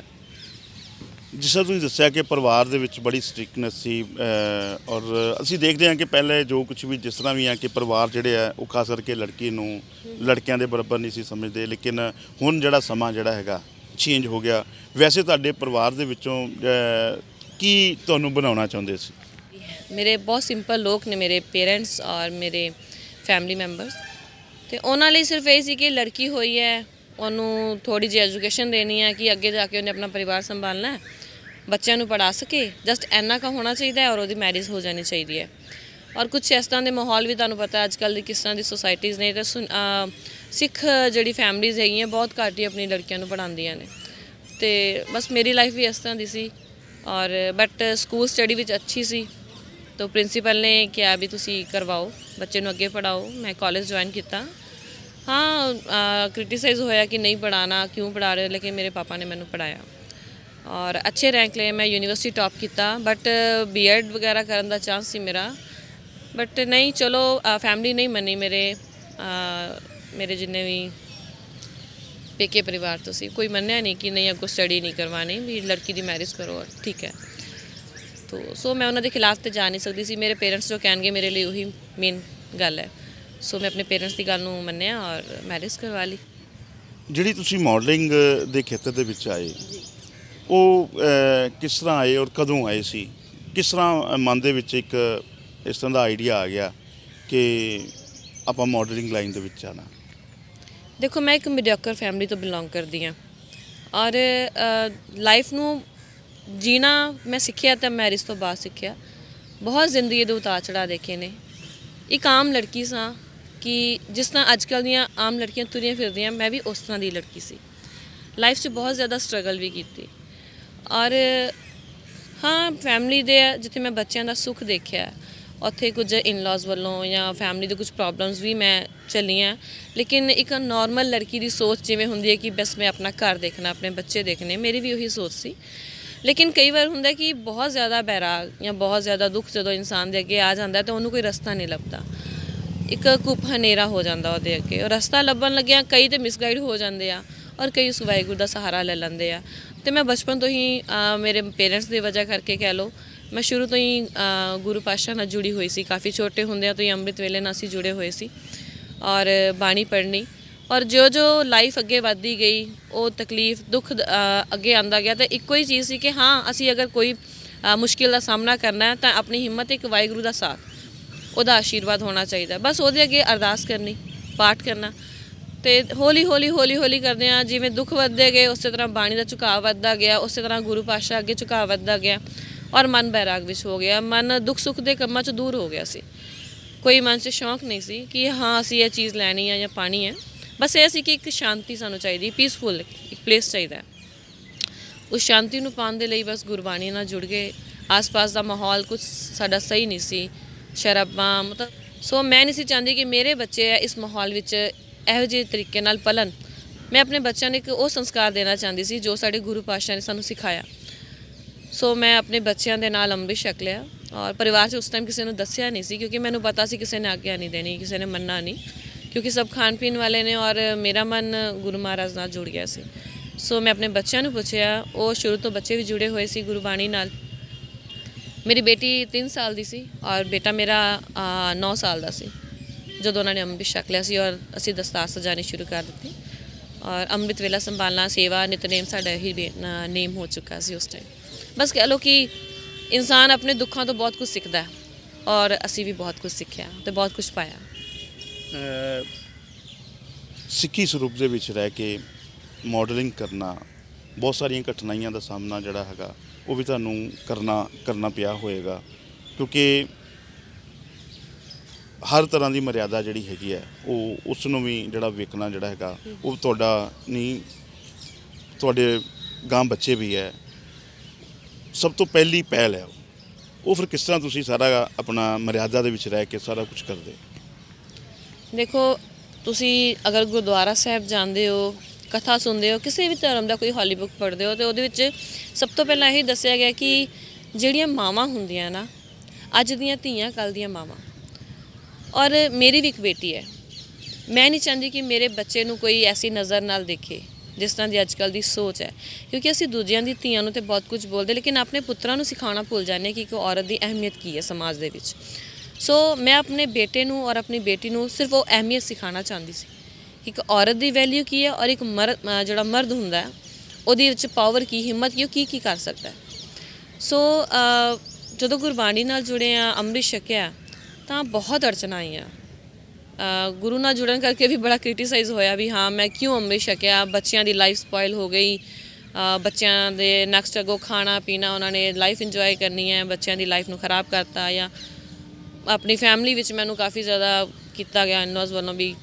ਜਿਸ ਤਰ੍ਹਾਂ ਤੁਸੀਂ ਦੱਸਿਆ ਕਿ ਪਰਿਵਾਰ ਦੇ ਵਿੱਚ ਬੜੀ ਸਟ੍ਰਿਕਨੈਸ ਸੀ ਔਰ ਅਸੀਂ ਦੇਖਦੇ ਹਾਂ ਕਿ ਪਹਿਲੇ ਜੋ ਕੁਝ ਵੀ ਜਿਸ ਤਰ੍ਹਾਂ ਵੀ ਆ ਕਿ ਪਰਿਵਾਰ ਜਿਹੜੇ ਆ ਉਹ ਖਾਸ ਕਰਕੇ ਲੜਕੀ ਨੂੰ ਲੜਕਿਆਂ ਦੇ ਬਰਾਬਰ ਨਹੀਂ ਸੀ ਸਮਝਦੇ ਲੇਕਿਨ ਹੁਣ ਜਿਹੜਾ ਸਮਾਂ ਜਿਹੜਾ ਹੈਗਾ ਚੇਂਜ ਹੋ ਗਿਆ ਵੈਸੇ ਤੁਹਾਡੇ ਪਰਿਵਾਰ ਦੇ ਵਿੱਚੋਂ ਕੀ ਤੁਹਾਨੂੰ ਬਣਾਉਣਾ ਚਾਹੁੰਦੇ ਸੀ ਮੇਰੇ ਬਹੁਤ ਸਿੰਪਲ ਲੋਕ ਨੇ ਮੇਰੇ ਪੇਰੈਂਟਸ ਔਰ ਮੇਰੇ ਫੈਮਿਲੀ ਮੈਂਬਰਸ ਤੇ ਉਹਨਾਂ ਲਈ ਸਿਰਫ ਇਹ ਸੀ ਕਿ ਲੜਕੀ ਹੋਈ ਹੈ ਉਹਨੂੰ ਥੋੜੀ ਜਿਹੀ ਐਜੂਕੇਸ਼ਨ ਦੇਣੀ ਹੈ ਕਿ ਅੱਗੇ ਜਾ ਕੇ ਉਹਨੇ ਆਪਣਾ ਪਰਿਵਾਰ ਸੰਭਾਲਣਾ ਹੈ ਬੱਚਿਆਂ ਨੂੰ ਪੜਾ ਸਕੇ ਜਸਟ ਐਨਾ ਕਾ ਹੋਣਾ ਚਾਹੀਦਾ ਹੈ ਔਰ ਉਹਦੀ ਮੈਰਿਜ ਹੋ ਜਾਣੀ ਚਾਹੀਦੀ ਹੈ ਔਰ ਕੁਝ ਇਸ ਤਰ੍ਹਾਂ ਦੇ ਮਾਹੌਲ ਵੀ ਤੁਹਾਨੂੰ ਪਤਾ ਅੱਜ ਕੱਲ ਦੀ ਕਿਸ ਤਰ੍ਹਾਂ ਦੀ ਸੋਸਾਇਟੀਜ਼ ਨੇ ਤੇ ਸਿੱਖ ਜਿਹੜੀ ਫੈਮਲੀਆਂ ਹੈਗੀਆਂ ਬਹੁਤ ਘੱਟ ਹੀ ਆਪਣੀ ਲੜਕੀਆਂ ਨੂੰ ਪੜਾਉਂਦੀਆਂ ਨੇ ਤੇ ਬਸ ਮੇਰੀ ਲਾਈਫ ਵੀ ਇਸ ਤਰ੍ਹਾਂ ਦੀ ਸੀ ਔਰ ਬਟ ਸਕੂਲ ਸਟੱਡੀ ਵਿੱਚ ਅੱਛੀ ਸੀ ਤਾਂ ਪ੍ਰਿੰਸੀਪਲ ਨੇ ਕਿਹਾ ਵੀ ਤੁਸੀਂ ਕਰਵਾਓ ਬੱਚੇ ਨੂੰ ਅੱਗੇ ਪੜਾਓ ਮੈਂ ਕਾਲਜ ਜੁਆਇਨ ਕੀਤਾ ਹਾਂ ਕ੍ਰਿਟਿਸਾਈਜ਼ ਹੋਇਆ ਕਿ ਨਹੀਂ ਪੜਾਣਾ ਕਿਉਂ ਪੜਾ ਰਹੇ ਹੋ ਲੇਕਿਨ ਮੇਰੇ ਪਾਪਾ ਨੇ ਮੈਨੂੰ ਪੜਾਇਆ ਔਰ ਅੱਛੇ ਰੈਂਕ ਲਏ ਮੈਂ ਯੂਨੀਵਰਸਿਟੀ ਟਾਪ ਕੀਤਾ ਬਟ ਬੀਐਡ ਵਗੈਰਾ ਕਰਨ ਦਾ ਚਾਂਸ ਸੀ ਮੇਰਾ ਬਟ ਨਹੀਂ ਚਲੋ ਫੈਮਿਲੀ ਨਹੀਂ ਮੰਨੀ ਮੇਰੇ ਮੇਰੇ ਜਿੰਨੇ ਵੀ ਪੇਕੇ ਪਰਿਵਾਰ ਤੋਂ ਸੀ ਕੋਈ ਮੰਨਿਆ ਨਹੀਂ ਕਿ ਨਹੀਂ ਅੱਗੋਂ ਸਟੱਡੀ ਨਹੀਂ ਕਰਵਾਣੀ ਵੀ ਲੜਕੀ ਦੀ ਮੈਰਿਜ ਕਰੋ ਠੀਕ ਹੈ ਤੋ ਸੋ ਮੈਂ ਉਹਨਾਂ ਦੇ ਖਿਲਾਫ ਤੇ ਜਾ ਨਹੀਂ ਸਕਦੀ ਸੀ ਮੇਰੇ ਪੇਰੈਂਟਸ ਜੋ ਕਹਿਣਗੇ ਮੇਰੇ ਲਈ ਉਹੀ ਮੇਨ ਗੱਲ ਹੈ ਸੋ ਮੈਂ ਆਪਣੇ ਪੇਰੈਂਟਸ ਦੀ ਗੱਲ ਨੂੰ ਮੰਨਿਆ ਔਰ ਮੈਰਿਜ ਕਰਵਾ ਲਈ ਜਿਹੜੀ ਤੁਸੀਂ ਮਾਡਲਿੰਗ ਦੇ ਖੇਤਰ ਦੇ ਵਿੱਚ ਆਏ ਉਹ ਕਿਸ ਤਰ੍ਹਾਂ ਆਏ ਔਰ ਕਦੋਂ ਆਏ ਸੀ ਕਿਸ ਤਰ੍ਹਾਂ ਮਨ ਦੇ ਵਿੱਚ ਇੱਕ ਇਸ ਤਰ੍ਹਾਂ ਦਾ ਆਈਡੀਆ ਆ ਗਿਆ ਕਿ ਆਪਾਂ ਮਾਡਲਿੰਗ ਲਾਈਨ ਦੇ ਵਿੱਚ ਆਣਾ ਦੇਖੋ ਮੈਂ ਇੱਕ ਮੀਡੀਓਕਰ ਫੈਮਿਲੀ ਤੋਂ ਬਿਲੋਂਗ ਕਰਦੀ ਆ ਔਰ ਲਾਈਫ ਨੂੰ ਜੀਣਾ ਮੈਂ ਸਿੱਖਿਆ ਤਾਂ ਮੈਰਿਜ ਤੋਂ ਬਾਅਦ ਸਿੱਖਿਆ ਬਹੁਤ ਜ਼ਿੰਦਗੀ ਦੇ ਉਤਾਰ ਚੜਾ ਦੇਖੇ ਨੇ ਇੱਕ ਆਮ ਲੜਕੀ ਸਾਂ ਕਿ ਜਿਸ ਤਰ੍ਹਾਂ ਅੱਜ ਕੱਲ ਦੀਆਂ ਆਮ ਲੜਕੀਆਂ ਤੁਰੀਆਂ ਫਿਰਦੀਆਂ ਮੈਂ ਵੀ ਉਸ ਤਰ੍ਹਾਂ ਦੀ ਲੜਕੀ ਸੀ ਲਾਈਫ 'ਚ ਬਹੁਤ ਜ਼ਿਆਦਾ ਸਟਰਗਲ ਵੀ ਕੀਤੀ ਔਰ ਹਾਂ ਫੈਮਿਲੀ ਦੇ ਜਿੱਥੇ ਮੈਂ ਬੱਚਿਆਂ ਦਾ ਸੁੱਖ ਦੇਖਿਆ ਉੱਥੇ ਕੁਝ ਇਨ-ਲॉज ਵੱਲੋਂ ਜਾਂ ਫੈਮਿਲੀ ਦੇ ਕੁਝ ਪ੍ਰੋਬਲਮਸ ਵੀ ਮੈਂ ਚੱਲੀਆਂ ਲੇਕਿਨ ਇੱਕ ਨਾਰਮਲ ਲੜਕੀ ਦੀ ਸੋਚ ਜਿਵੇਂ ਹੁੰਦੀ ਹੈ ਕਿ ਬਸ ਮੈਂ ਆਪਣਾ ਘਰ ਦੇਖਣਾ ਆਪਣੇ ਬੱਚੇ ਦੇਖਣੇ ਮੇਰੀ ਵੀ ਉਹੀ ਸੋਚ ਸੀ ਲੇਕਿਨ ਕਈ ਵਾਰ ਹੁੰਦਾ ਕਿ ਬਹੁਤ ਜ਼ਿਆਦਾ ਬੈਰਾਗ ਜਾਂ ਬਹੁਤ ਜ਼ਿਆਦਾ ਦੁੱਖ ਜਦੋਂ ਇਨਸਾਨ ਦੇ ਅੱਗੇ ਆ ਜਾਂਦਾ ਤਾਂ ਉਹਨੂੰ ਕੋਈ ਰਸਤਾ ਨਹੀਂ ਲੱਭਦਾ ਇੱਕ ਕੁਪ ਹਨੇਰਾ ਹੋ ਜਾਂਦਾ ਉਹਦੇ ਅੱਗੇ ਉਹ ਰਸਤਾ ਲੱਭਣ ਲੱਗਿਆ ਕਈ ਤੇ ਮਿਸਗਾਈਡ ਹੋ ਜਾਂਦੇ ਆ ਔਰ ਕਈ ਉਸ ਵਾਹਿਗੁਰੂ ਦਾ ਸਹਾਰਾ ਲੈ ਲੈਂਦੇ ਆ ਤੇ ਮੈਂ ਬਚਪਨ ਤੋਂ ਹੀ ਮੇਰੇ ਪੇਰੈਂਟਸ ਦੀ ਵਜ੍ਹਾ ਕਰਕੇ ਕਹਿ ਲਓ ਮੈਂ ਸ਼ੁਰੂ ਤੋਂ ਹੀ ਗੁਰੂ ਪਾਸ਼ਾ ਨਾਲ ਜੁੜੀ ਹੋਈ ਸੀ ਕਾਫੀ ਛੋਟੇ ਹੁੰਦਿਆਂ ਤੋਂ ਹੀ ਅੰਮ੍ਰਿਤ ਵੇਲੇ ਨਾਲ ਅਸੀਂ ਜੁੜੇ ਹੋਏ ਸੀ ਔਰ ਬਾਣੀ ਪੜ੍ਹਨੀ ਔਰ ਜੋ ਜੋ ਲਾਈਫ ਅੱਗੇ ਵਧਦੀ ਗਈ ਉਹ ਤਕਲੀਫ ਦੁੱਖ ਅੱਗੇ ਆਂਦਾ ਗਿਆ ਤਾਂ ਇੱਕੋ ਹੀ ਚੀਜ਼ ਸੀ ਕਿ ਹਾਂ ਅਸੀਂ ਅਗਰ ਕੋਈ ਮੁਸ਼ਕਿਲ ਦਾ ਸਾਹਮਣਾ ਕਰਨਾ ਹੈ ਤਾਂ ਆਪਣੀ ਹਿੰਮਤ ਇੱਕ ਵਾਹਿਗੁਰੂ ਦਾ ਸਾਥ ਉਹਦਾ ਆਸ਼ੀਰਵਾਦ ਹੋਣਾ ਚਾਹੀਦਾ ਬਸ ਉਹਦੇ ਅੱਗੇ ਅਰਦਾਸ ਕਰਨੀ ਪਾਠ ਕਰਨਾ ਤੇ ਹੌਲੀ ਹੌਲੀ ਹੌਲੀ ਹੌਲੀ ਕਰਦੇ ਆ ਜਿਵੇਂ ਦੁੱਖ ਵੱਧਦੇ ਗਏ ਉਸੇ ਤਰ੍ਹਾਂ ਬਾਣੀ ਦਾ ਝੁਕਾਅ ਵੱਧਦਾ ਗਿਆ ਉਸੇ ਤਰ੍ਹਾਂ ਗੁਰੂ ਪਾਸ਼ਾ ਅੱਗੇ ਝੁਕਾਅ ਵੱਧਦਾ ਗਿਆ ਔਰ ਮਨ ਬੈਰਾਗ ਵਿੱਚ ਹੋ ਗਿਆ ਮਨ ਦੁੱਖ ਸੁੱਖ ਦੇ ਕੰਮਾਂ 'ਚ ਦੂਰ ਹੋ ਗਿਆ ਸੀ ਕੋਈ ਮਨ 'ਚ ਸ਼ੌਂਕ ਨਹੀਂ ਸੀ ਕਿ ਹਾਂ ਅਸੀਂ ਇਹ ਚੀਜ਼ ਲੈਣੀ ਆ ਜਾਂ ਪਾਣੀ ਹੈ ਬਸ ਇਹ ਸੀ ਕਿ ਇੱਕ ਸ਼ਾਂਤੀ ਸਾਨੂੰ ਚਾਹੀਦੀ ਪੀਸਫੁਲ ਇੱਕ ਪਲੇਸ ਚਾਹੀਦਾ ਉਸ ਸ਼ਾਂਤੀ ਨੂੰ ਪਾਉਣ ਦੇ ਲਈ ਬਸ ਗੁਰਬਾਣੀ ਨਾਲ ਜੁੜ ਗਏ ਆਸ-ਪਾਸ ਦਾ ਮਾਹੌਲ ਕੁਝ ਸਾਡਾ ਸਹੀ ਨਹੀਂ ਸੀ ਸ਼ਰਾਬਾਂ ਮਤਲਬ ਸੋ ਮੈਂ ਨਹੀਂ ਸੀ ਚਾਹੁੰਦੀ ਕਿ ਮੇਰੇ ਬੱਚੇ ਇਸ ਮਾਹੌਲ ਵਿੱਚ ਇਹੋ ਜਿਹੇ ਤਰੀਕੇ ਨਾਲ ਪਲਨ ਮੈਂ ਆਪਣੇ ਬੱਚਿਆਂ ਨੂੰ ਇੱਕ ਉਹ ਸੰਸਕਾਰ ਦੇਣਾ ਚਾਹੁੰਦੀ ਸੀ ਜੋ ਸਾਡੇ ਗੁਰੂ ਪਾਤਸ਼ਾਹ ਨੇ ਸਾਨੂੰ ਸਿਖਾਇਆ ਸੋ ਮੈਂ ਆਪਣੇ ਬੱਚਿਆਂ ਦੇ ਨਾਲ ਅੰਮ੍ਰਿਤ ਛਕ ਲਿਆ ਔਰ ਪਰਿਵਾਰ 'ਚ ਉਸ ਟਾਈਮ ਕਿਸੇ ਨੂੰ ਦੱਸਿਆ ਨਹੀਂ ਸੀ ਕਿਉਂਕਿ ਮੈਨੂੰ ਪਤਾ ਸੀ ਕਿਸੇ ਨੇ ਆਗਿਆ ਨਹੀਂ ਦੇਣੀ ਕਿਸੇ ਨੇ ਮੰਨਣਾ ਨਹੀਂ ਕਿਉਂਕਿ ਸਭ ਖਾਣ ਪੀਣ ਵਾਲੇ ਨੇ ਔਰ ਮੇਰਾ ਮਨ ਗੁਰੂ ਮਹਾਰਾਜ ਨਾਲ ਜੁੜ ਗਿਆ ਸੀ ਸੋ ਮੈਂ ਆਪਣੇ ਬੱਚਿਆਂ ਨੂੰ ਪੁੱਛਿਆ ਉਹ ਸ਼ੁਰੂ ਤੋਂ ਬੱਚੇ ਵੀ ਜੁੜੇ ਹੋਏ ਸੀ ਗੁਰਬਾਣੀ ਨਾਲ ਮੇਰੀ ਬੇਟੀ 3 ਸਾਲ ਦੀ ਸੀ ਔਰ ਬੇਟਾ ਮੇਰਾ 9 ਸਾਲ ਦਾ ਸੀ ਜਦੋਂ ਉਹਨਾਂ ਨੇ ਅੰਮ੍ਰਿਤ ਛਕ ਲਿਆ ਸੀ ਔਰ ਅਸੀਂ ਦਸਤਾਰ ਸਜਾਣੀ ਸ਼ੁਰੂ ਕਰ ਦਿੱਤੀ ਔਰ ਅੰਮ੍ਰਿਤ ਵੇਲਾ ਸੰਭਾਲਣਾ ਸੇਵਾ ਨਿਤਨੇਮ ਸਾਡਾ ਹੀ ਨੇਮ ਹੋ ਚੁੱਕਾ ਸੀ ਉਸ ਟਾਈਮ ਬਸ ਕਹ ਲੋ ਕਿ ਇਨਸਾਨ ਆਪਣੇ ਦੁੱਖਾਂ ਤੋਂ ਬਹੁਤ ਕੁਝ ਸਿੱਖਦਾ ਹੈ ਔਰ ਅਸੀਂ ਵੀ ਬਹੁਤ ਕੁਝ ਸਿੱਖਿਆ ਤੇ ਬਹੁਤ ਕੁਝ ਪਾਇਆ ਸਿੱਖੀ ਸਰੂਪ ਦੇ ਵਿੱਚ ਰਹਿ ਕੇ ਮਾਡਲਿੰਗ ਕਰਨਾ ਬਹੁਤ ਸਾਰੀਆਂ ਕਠਿਨਾਈਆਂ ਦਾ ਸਾਹਮਣਾ ਜਿਹੜਾ ਹੈਗਾ ਉਹ ਵੀ ਤੁਹਾਨੂੰ ਕਰਨਾ ਕਰਨਾ ਪਿਆ ਹੋਵੇਗਾ ਕਿਉਂਕਿ ਹਰ ਤਰ੍ਹਾਂ ਦੀ ਮਰਿਆਦਾ ਜਿਹੜੀ ਹੈਗੀ ਹੈ ਉਹ ਉਸ ਨੂੰ ਵੀ ਜਿਹੜਾ ਵੇਖਣਾ ਜਿਹੜਾ ਹੈਗਾ ਉਹ ਤੁਹਾਡਾ ਨਹੀਂ ਤੁਹਾਡੇ ਗਾਂ ਬੱਚੇ ਵੀ ਹੈ ਸਭ ਤੋਂ ਪਹਿਲੀ ਪਹਿਲ ਹੈ ਉਹ ਫਿਰ ਕਿਸ ਤਰ੍ਹਾਂ ਤੁਸੀਂ ਸਾਰਾ ਆਪਣਾ ਮਰਿਆਦਾ ਦੇ ਵਿੱਚ ਰਹਿ ਕੇ ਸਾਰਾ ਕੁਝ ਕਰਦੇ ਦੇਖੋ ਤੁਸੀਂ ਅਗਰ ਗੁਰਦੁਆਰਾ ਸਾਹਿਬ ਜਾਂਦੇ ਹੋ ਕਥਾ ਸੁਣਦੇ ਹੋ ਕਿਸੇ ਵੀ ਧਰਮ ਦਾ ਕੋਈ ਹਾਲੀ ਬੁੱਕ ਪੜ੍ਹਦੇ ਹੋ ਤੇ ਉਹਦੇ ਵਿੱਚ ਸਭ ਤੋਂ ਪਹਿਲਾਂ ਇਹ ਦੱਸਿਆ ਗਿਆ ਕਿ ਜਿਹੜੀਆਂ ਮਾਵਾਂ ਹੁੰਦੀਆਂ ਨਾ ਅੱਜ ਦੀਆਂ ਧੀਆਂ ਕੱਲ ਦੀਆਂ ਮਾਵਾਂ ਔਰ ਮੇਰੀ ਵੀ ਇੱਕ ਬੇਟੀ ਹੈ ਮੈਂ ਨਹੀਂ ਚਾਹੁੰਦੀ ਕਿ ਮੇਰੇ ਬੱਚੇ ਨੂੰ ਕੋਈ ਐਸੀ ਨਜ਼ਰ ਨਾਲ ਦੇਖੇ ਜਿਸ ਤਰ੍ਹਾਂ ਦੀ ਅੱਜਕੱਲ ਦੀ ਸੋਚ ਹੈ ਕਿਉਂਕਿ ਅਸੀਂ ਦੂਜਿਆਂ ਦੀ ਧੀਆਂ ਨੂੰ ਤੇ ਬਹੁਤ ਕੁਝ ਬੋਲਦੇ ਲੇਕਿਨ ਆਪਣੇ ਪੁੱਤਰਾਂ ਨੂੰ ਸਿਖਾਉਣਾ ਭੁੱਲ ਜਾਂਦੇ ਕਿ ਕਿ ਔਰਤ ਦੀ ਅਹਿਮੀਅਤ ਕੀ ਹੈ ਸਮਾਜ ਦੇ ਵਿੱਚ ਸੋ ਮੈਂ ਆਪਣੇ ਬੇਟੇ ਨੂੰ ਔਰ ਆਪਣੀ ਬੇਟੀ ਨੂੰ ਸਿਰਫ ਉਹ ਅਹਿਮੀਅਤ ਸਿਖਾਉਣਾ ਚਾਹੁੰਦੀ ਸੀ ਇੱਕ ਔਰਤ ਦੀ ਵੈਲਿਊ ਕੀ ਹੈ ਔਰ ਇੱਕ ਮਰਦ ਜਿਹੜਾ ਮਰਦ ਹੁੰਦਾ ਹੈ ਉਹਦੇ ਵਿੱਚ ਪਾਵਰ ਕੀ ਹਿੰਮਤ ਕੀ ਕੀ ਕੀ ਕਰ ਸਕਦਾ ਸੋ ਜਦੋਂ ਗੁਰਬਾਣੀ ਨਾਲ ਜੁੜੇ ਆ ਅੰਮ੍ਰਿਤ ਛਕਿਆ ਤਾਂ ਬਹੁਤ ਅੜਚਨਾ ਆਈਆਂ ਗੁਰੂ ਨਾਲ ਜੁੜਨ ਕਰਕੇ ਵੀ ਬੜਾ ਕ੍ਰਿਟਿਸਾਈਜ਼ ਹੋਇਆ ਵੀ ਹਾਂ ਮੈਂ ਕਿਉਂ ਅੰਮ੍ਰਿਤ ਛਕਿਆ ਬੱਚਿਆਂ ਦੀ ਲਾਈਫ ਸਪਾਇਲ ਹੋ ਗਈ ਬੱਚਿਆਂ ਦੇ ਨੈਕਸਟ ਅਗੋ ਖਾਣਾ ਪੀਣਾ ਉਹਨਾਂ ਨੇ ਲਾਈਫ ਇੰਜੋਏ ਕਰਨੀ ਹੈ ਬੱਚਿਆਂ ਦੀ ਲਾਈਫ ਨੂੰ ਖਰਾਬ ਕਰਤਾ ਜਾਂ ਆਪਣੀ ਫੈਮਿਲੀ ਵਿੱਚ ਮੈਨੂੰ ਕਾਫੀ ਜ਼ਿਆਦਾ ਕੀਤਾ ਗਿਆ ਇਨਵਾਸ ਵੱਲੋਂ ਵੀ